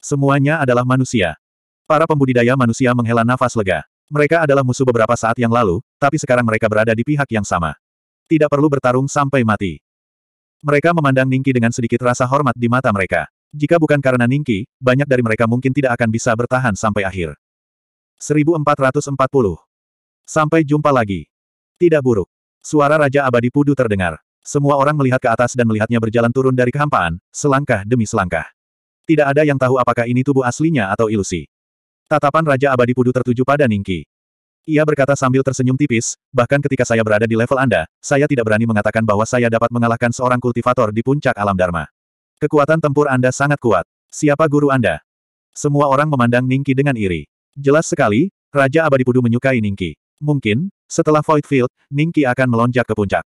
Semuanya adalah manusia. Para pembudidaya manusia menghela nafas lega. Mereka adalah musuh beberapa saat yang lalu, tapi sekarang mereka berada di pihak yang sama. Tidak perlu bertarung sampai mati. Mereka memandang Ningki dengan sedikit rasa hormat di mata mereka. Jika bukan karena Ningki, banyak dari mereka mungkin tidak akan bisa bertahan sampai akhir. 1440. Sampai jumpa lagi. Tidak buruk. Suara Raja Abadi Pudu terdengar. Semua orang melihat ke atas dan melihatnya berjalan turun dari kehampaan, selangkah demi selangkah. Tidak ada yang tahu apakah ini tubuh aslinya atau ilusi. Tatapan Raja Abadi Pudu tertuju pada Ningki. Ia berkata sambil tersenyum tipis, bahkan ketika saya berada di level Anda, saya tidak berani mengatakan bahwa saya dapat mengalahkan seorang kultivator di puncak alam Dharma. Kekuatan tempur Anda sangat kuat. Siapa guru Anda? Semua orang memandang Ningki dengan iri. Jelas sekali, Raja Abadi Pudu menyukai Ningki. Mungkin, setelah Void Field, Ningki akan melonjak ke puncak.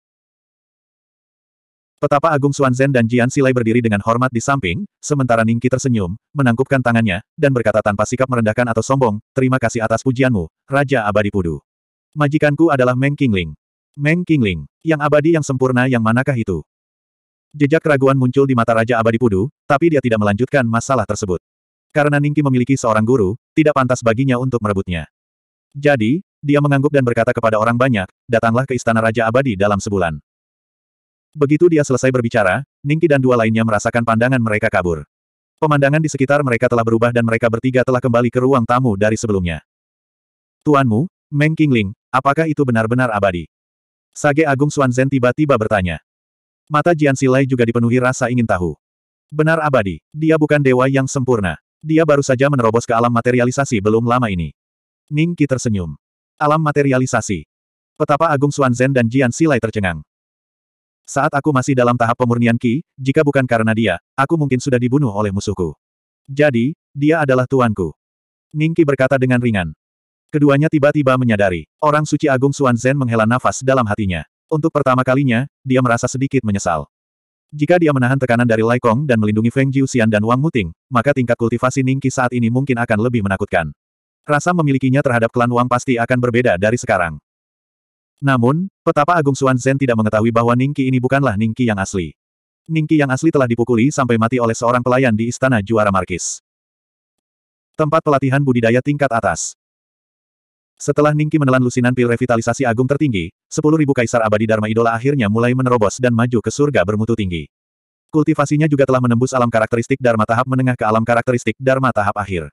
Petapa Agung Suanzen dan Jian Silai berdiri dengan hormat di samping, sementara Ningki tersenyum, menangkupkan tangannya, dan berkata tanpa sikap merendahkan atau sombong, terima kasih atas pujianmu, Raja Abadi Pudu. Majikanku adalah Meng Qingling. Meng Qingling, yang abadi yang sempurna yang manakah itu? Jejak keraguan muncul di mata Raja Abadi Pudu, tapi dia tidak melanjutkan masalah tersebut. Karena Ningki memiliki seorang guru, tidak pantas baginya untuk merebutnya. Jadi, dia mengangguk dan berkata kepada orang banyak, datanglah ke Istana Raja Abadi dalam sebulan. Begitu dia selesai berbicara, Ningki dan dua lainnya merasakan pandangan mereka kabur. Pemandangan di sekitar mereka telah berubah dan mereka bertiga telah kembali ke ruang tamu dari sebelumnya. Tuanmu, Meng Qingling, apakah itu benar-benar abadi? Sage Agung Xuanzhen tiba-tiba bertanya. Mata Jian Silai juga dipenuhi rasa ingin tahu. Benar abadi, dia bukan dewa yang sempurna. Dia baru saja menerobos ke alam materialisasi belum lama ini. Ning Qi tersenyum. Alam materialisasi. Petapa Agung Zhen dan Jian Silai tercengang. Saat aku masih dalam tahap pemurnian Qi, jika bukan karena dia, aku mungkin sudah dibunuh oleh musuhku. Jadi, dia adalah tuanku. Ning Qi berkata dengan ringan. Keduanya tiba-tiba menyadari, orang suci Agung Zhen menghela nafas dalam hatinya. Untuk pertama kalinya, dia merasa sedikit menyesal. Jika dia menahan tekanan dari Lai Kong dan melindungi Feng Jiuxian dan Wang Muting, maka tingkat kultivasi Ningqi saat ini mungkin akan lebih menakutkan. Rasa memilikinya terhadap klan Wang pasti akan berbeda dari sekarang. Namun, petapa Agung Xuan Zhen tidak mengetahui bahwa Ningqi ini bukanlah Ningqi yang asli. Ningqi yang asli telah dipukuli sampai mati oleh seorang pelayan di Istana Juara Markis. Tempat pelatihan budidaya tingkat atas. Setelah Ningki menelan lusinan pil revitalisasi agung tertinggi, 10.000 kaisar abadi Dharma Idola akhirnya mulai menerobos dan maju ke surga bermutu tinggi. Kultivasinya juga telah menembus alam karakteristik Dharma tahap menengah ke alam karakteristik Dharma tahap akhir.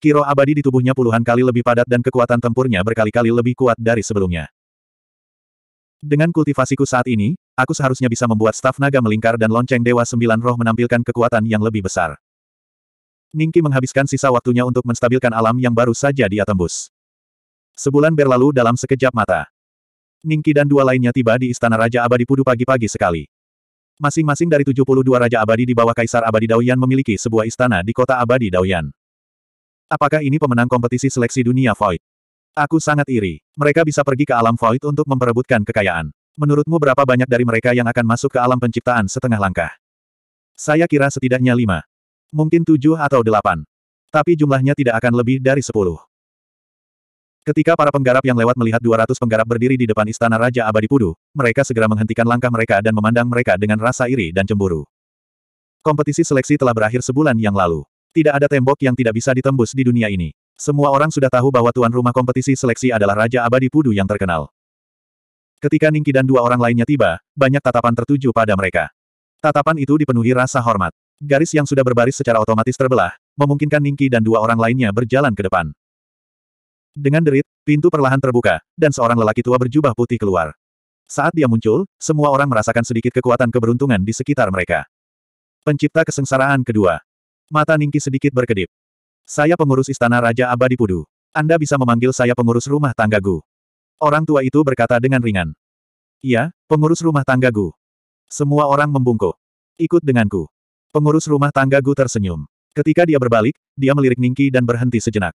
Kiro abadi di tubuhnya puluhan kali lebih padat dan kekuatan tempurnya berkali-kali lebih kuat dari sebelumnya. Dengan kultivasiku saat ini, aku seharusnya bisa membuat staf naga melingkar dan lonceng Dewa Sembilan Roh menampilkan kekuatan yang lebih besar. Ningki menghabiskan sisa waktunya untuk menstabilkan alam yang baru saja dia tembus. Sebulan berlalu dalam sekejap mata. Ningki dan dua lainnya tiba di Istana Raja Abadi Pudu pagi-pagi sekali. Masing-masing dari 72 Raja Abadi di bawah Kaisar Abadi Daoyan memiliki sebuah istana di kota Abadi Daoyan. Apakah ini pemenang kompetisi seleksi dunia Void? Aku sangat iri. Mereka bisa pergi ke alam Void untuk memperebutkan kekayaan. Menurutmu berapa banyak dari mereka yang akan masuk ke alam penciptaan setengah langkah? Saya kira setidaknya lima. Mungkin tujuh atau delapan. Tapi jumlahnya tidak akan lebih dari sepuluh. Ketika para penggarap yang lewat melihat 200 penggarap berdiri di depan istana Raja Abadi Pudu, mereka segera menghentikan langkah mereka dan memandang mereka dengan rasa iri dan cemburu. Kompetisi seleksi telah berakhir sebulan yang lalu. Tidak ada tembok yang tidak bisa ditembus di dunia ini. Semua orang sudah tahu bahwa tuan rumah kompetisi seleksi adalah Raja Abadi Pudu yang terkenal. Ketika Ningki dan dua orang lainnya tiba, banyak tatapan tertuju pada mereka. Tatapan itu dipenuhi rasa hormat. Garis yang sudah berbaris secara otomatis terbelah, memungkinkan Ningki dan dua orang lainnya berjalan ke depan. Dengan derit, pintu perlahan terbuka, dan seorang lelaki tua berjubah putih keluar. Saat dia muncul, semua orang merasakan sedikit kekuatan keberuntungan di sekitar mereka. Pencipta kesengsaraan kedua. Mata Ningki sedikit berkedip. Saya pengurus istana Raja Abadi Pudu. Anda bisa memanggil saya pengurus rumah tangga Gu. Orang tua itu berkata dengan ringan. Iya, pengurus rumah tangga Gu. Semua orang membungkuk. Ikut denganku. Pengurus rumah tangga Gu tersenyum. Ketika dia berbalik, dia melirik Ningki dan berhenti sejenak.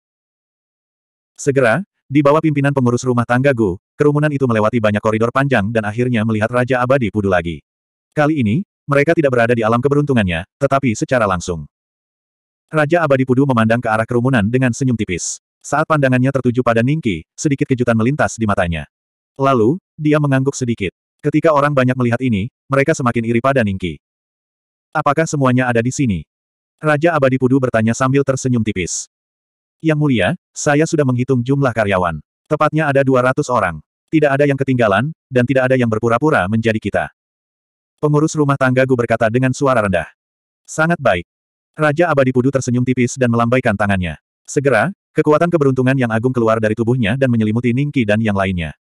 Segera, di bawah pimpinan pengurus rumah tangga Gu, kerumunan itu melewati banyak koridor panjang dan akhirnya melihat Raja Abadi Pudu lagi. Kali ini, mereka tidak berada di alam keberuntungannya, tetapi secara langsung. Raja Abadi Pudu memandang ke arah kerumunan dengan senyum tipis. Saat pandangannya tertuju pada Ningki, sedikit kejutan melintas di matanya. Lalu, dia mengangguk sedikit. Ketika orang banyak melihat ini, mereka semakin iri pada Ningki. Apakah semuanya ada di sini? Raja Abadi Pudu bertanya sambil tersenyum tipis. Yang mulia, saya sudah menghitung jumlah karyawan. Tepatnya ada 200 orang. Tidak ada yang ketinggalan, dan tidak ada yang berpura-pura menjadi kita. Pengurus rumah tangga Gu berkata dengan suara rendah. Sangat baik. Raja Abadi Pudu tersenyum tipis dan melambaikan tangannya. Segera, kekuatan keberuntungan yang agung keluar dari tubuhnya dan menyelimuti Ningki dan yang lainnya.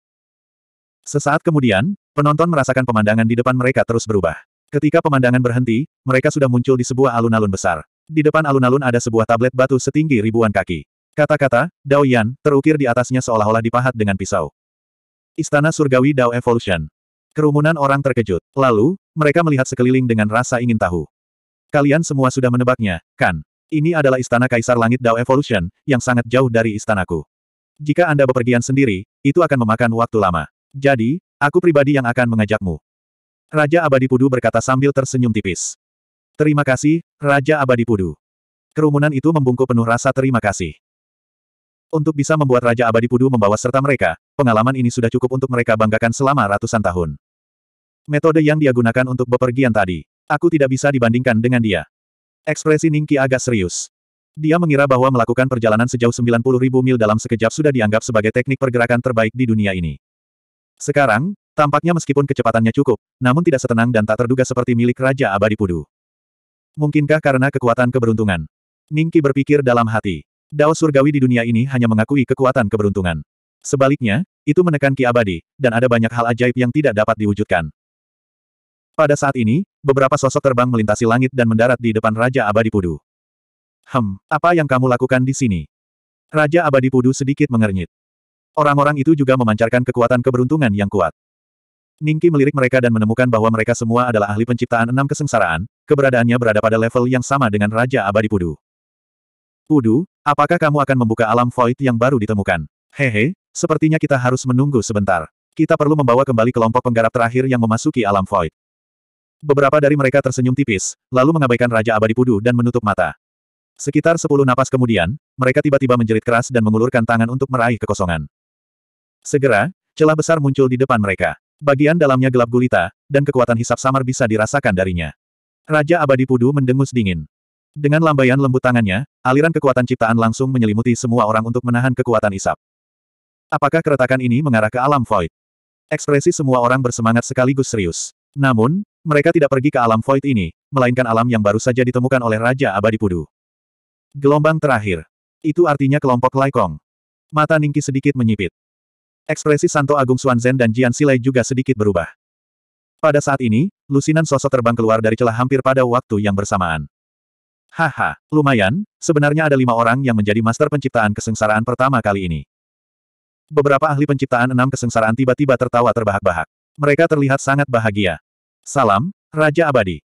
Sesaat kemudian, penonton merasakan pemandangan di depan mereka terus berubah. Ketika pemandangan berhenti, mereka sudah muncul di sebuah alun-alun besar. Di depan alun-alun ada sebuah tablet batu setinggi ribuan kaki. Kata-kata, Dao Yan, terukir di atasnya seolah-olah dipahat dengan pisau. Istana Surgawi Dao Evolution. Kerumunan orang terkejut. Lalu, mereka melihat sekeliling dengan rasa ingin tahu. Kalian semua sudah menebaknya, kan? Ini adalah istana Kaisar Langit Dao Evolution, yang sangat jauh dari istanaku. Jika Anda bepergian sendiri, itu akan memakan waktu lama. Jadi, aku pribadi yang akan mengajakmu. Raja Abadi Pudu berkata sambil tersenyum tipis. Terima kasih, Raja Abadi Pudu. Kerumunan itu membungkuk penuh rasa terima kasih. Untuk bisa membuat Raja Abadi Pudu membawa serta mereka, pengalaman ini sudah cukup untuk mereka banggakan selama ratusan tahun. Metode yang dia gunakan untuk bepergian tadi. Aku tidak bisa dibandingkan dengan dia. Ekspresi Ningki agak serius. Dia mengira bahwa melakukan perjalanan sejauh 90 ribu mil dalam sekejap sudah dianggap sebagai teknik pergerakan terbaik di dunia ini. Sekarang, tampaknya meskipun kecepatannya cukup, namun tidak setenang dan tak terduga seperti milik Raja Abadi Pudu. Mungkinkah karena kekuatan keberuntungan? Ningki berpikir dalam hati. Dao surgawi di dunia ini hanya mengakui kekuatan keberuntungan. Sebaliknya, itu menekan ki abadi, dan ada banyak hal ajaib yang tidak dapat diwujudkan. Pada saat ini, beberapa sosok terbang melintasi langit dan mendarat di depan Raja Abadi Pudu. Hem, apa yang kamu lakukan di sini? Raja Abadi Pudu sedikit mengernyit. Orang-orang itu juga memancarkan kekuatan keberuntungan yang kuat. Ningki melirik mereka dan menemukan bahwa mereka semua adalah ahli penciptaan enam kesengsaraan, keberadaannya berada pada level yang sama dengan Raja Abadi Pudu. Pudu, apakah kamu akan membuka alam void yang baru ditemukan? Hehe, sepertinya kita harus menunggu sebentar. Kita perlu membawa kembali kelompok penggarap terakhir yang memasuki alam void. Beberapa dari mereka tersenyum tipis, lalu mengabaikan Raja Abadi Pudu dan menutup mata. Sekitar sepuluh napas kemudian, mereka tiba-tiba menjerit keras dan mengulurkan tangan untuk meraih kekosongan. Segera, celah besar muncul di depan mereka. Bagian dalamnya gelap gulita, dan kekuatan hisap samar bisa dirasakan darinya. Raja Abadi Pudu mendengus dingin. Dengan lambaian lembut tangannya, aliran kekuatan ciptaan langsung menyelimuti semua orang untuk menahan kekuatan hisap. Apakah keretakan ini mengarah ke alam void? Ekspresi semua orang bersemangat sekaligus serius. Namun, mereka tidak pergi ke alam void ini, melainkan alam yang baru saja ditemukan oleh Raja Abadi Pudu. Gelombang terakhir. Itu artinya kelompok Laikong. Mata Ningki sedikit menyipit. Ekspresi Santo Agung Xuanzen dan Jian Silai juga sedikit berubah. Pada saat ini, lusinan sosok terbang keluar dari celah hampir pada waktu yang bersamaan. Haha, lumayan, sebenarnya ada lima orang yang menjadi master penciptaan kesengsaraan pertama kali ini. Beberapa ahli penciptaan enam kesengsaraan tiba-tiba tertawa terbahak-bahak. Mereka terlihat sangat bahagia. Salam, Raja Abadi.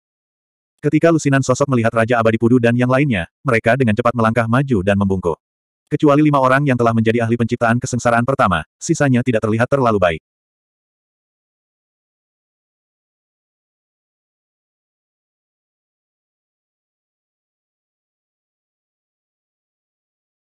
Ketika lusinan sosok melihat Raja Abadi Pudu dan yang lainnya, mereka dengan cepat melangkah maju dan membungkuk. Kecuali lima orang yang telah menjadi ahli penciptaan kesengsaraan pertama, sisanya tidak terlihat terlalu baik.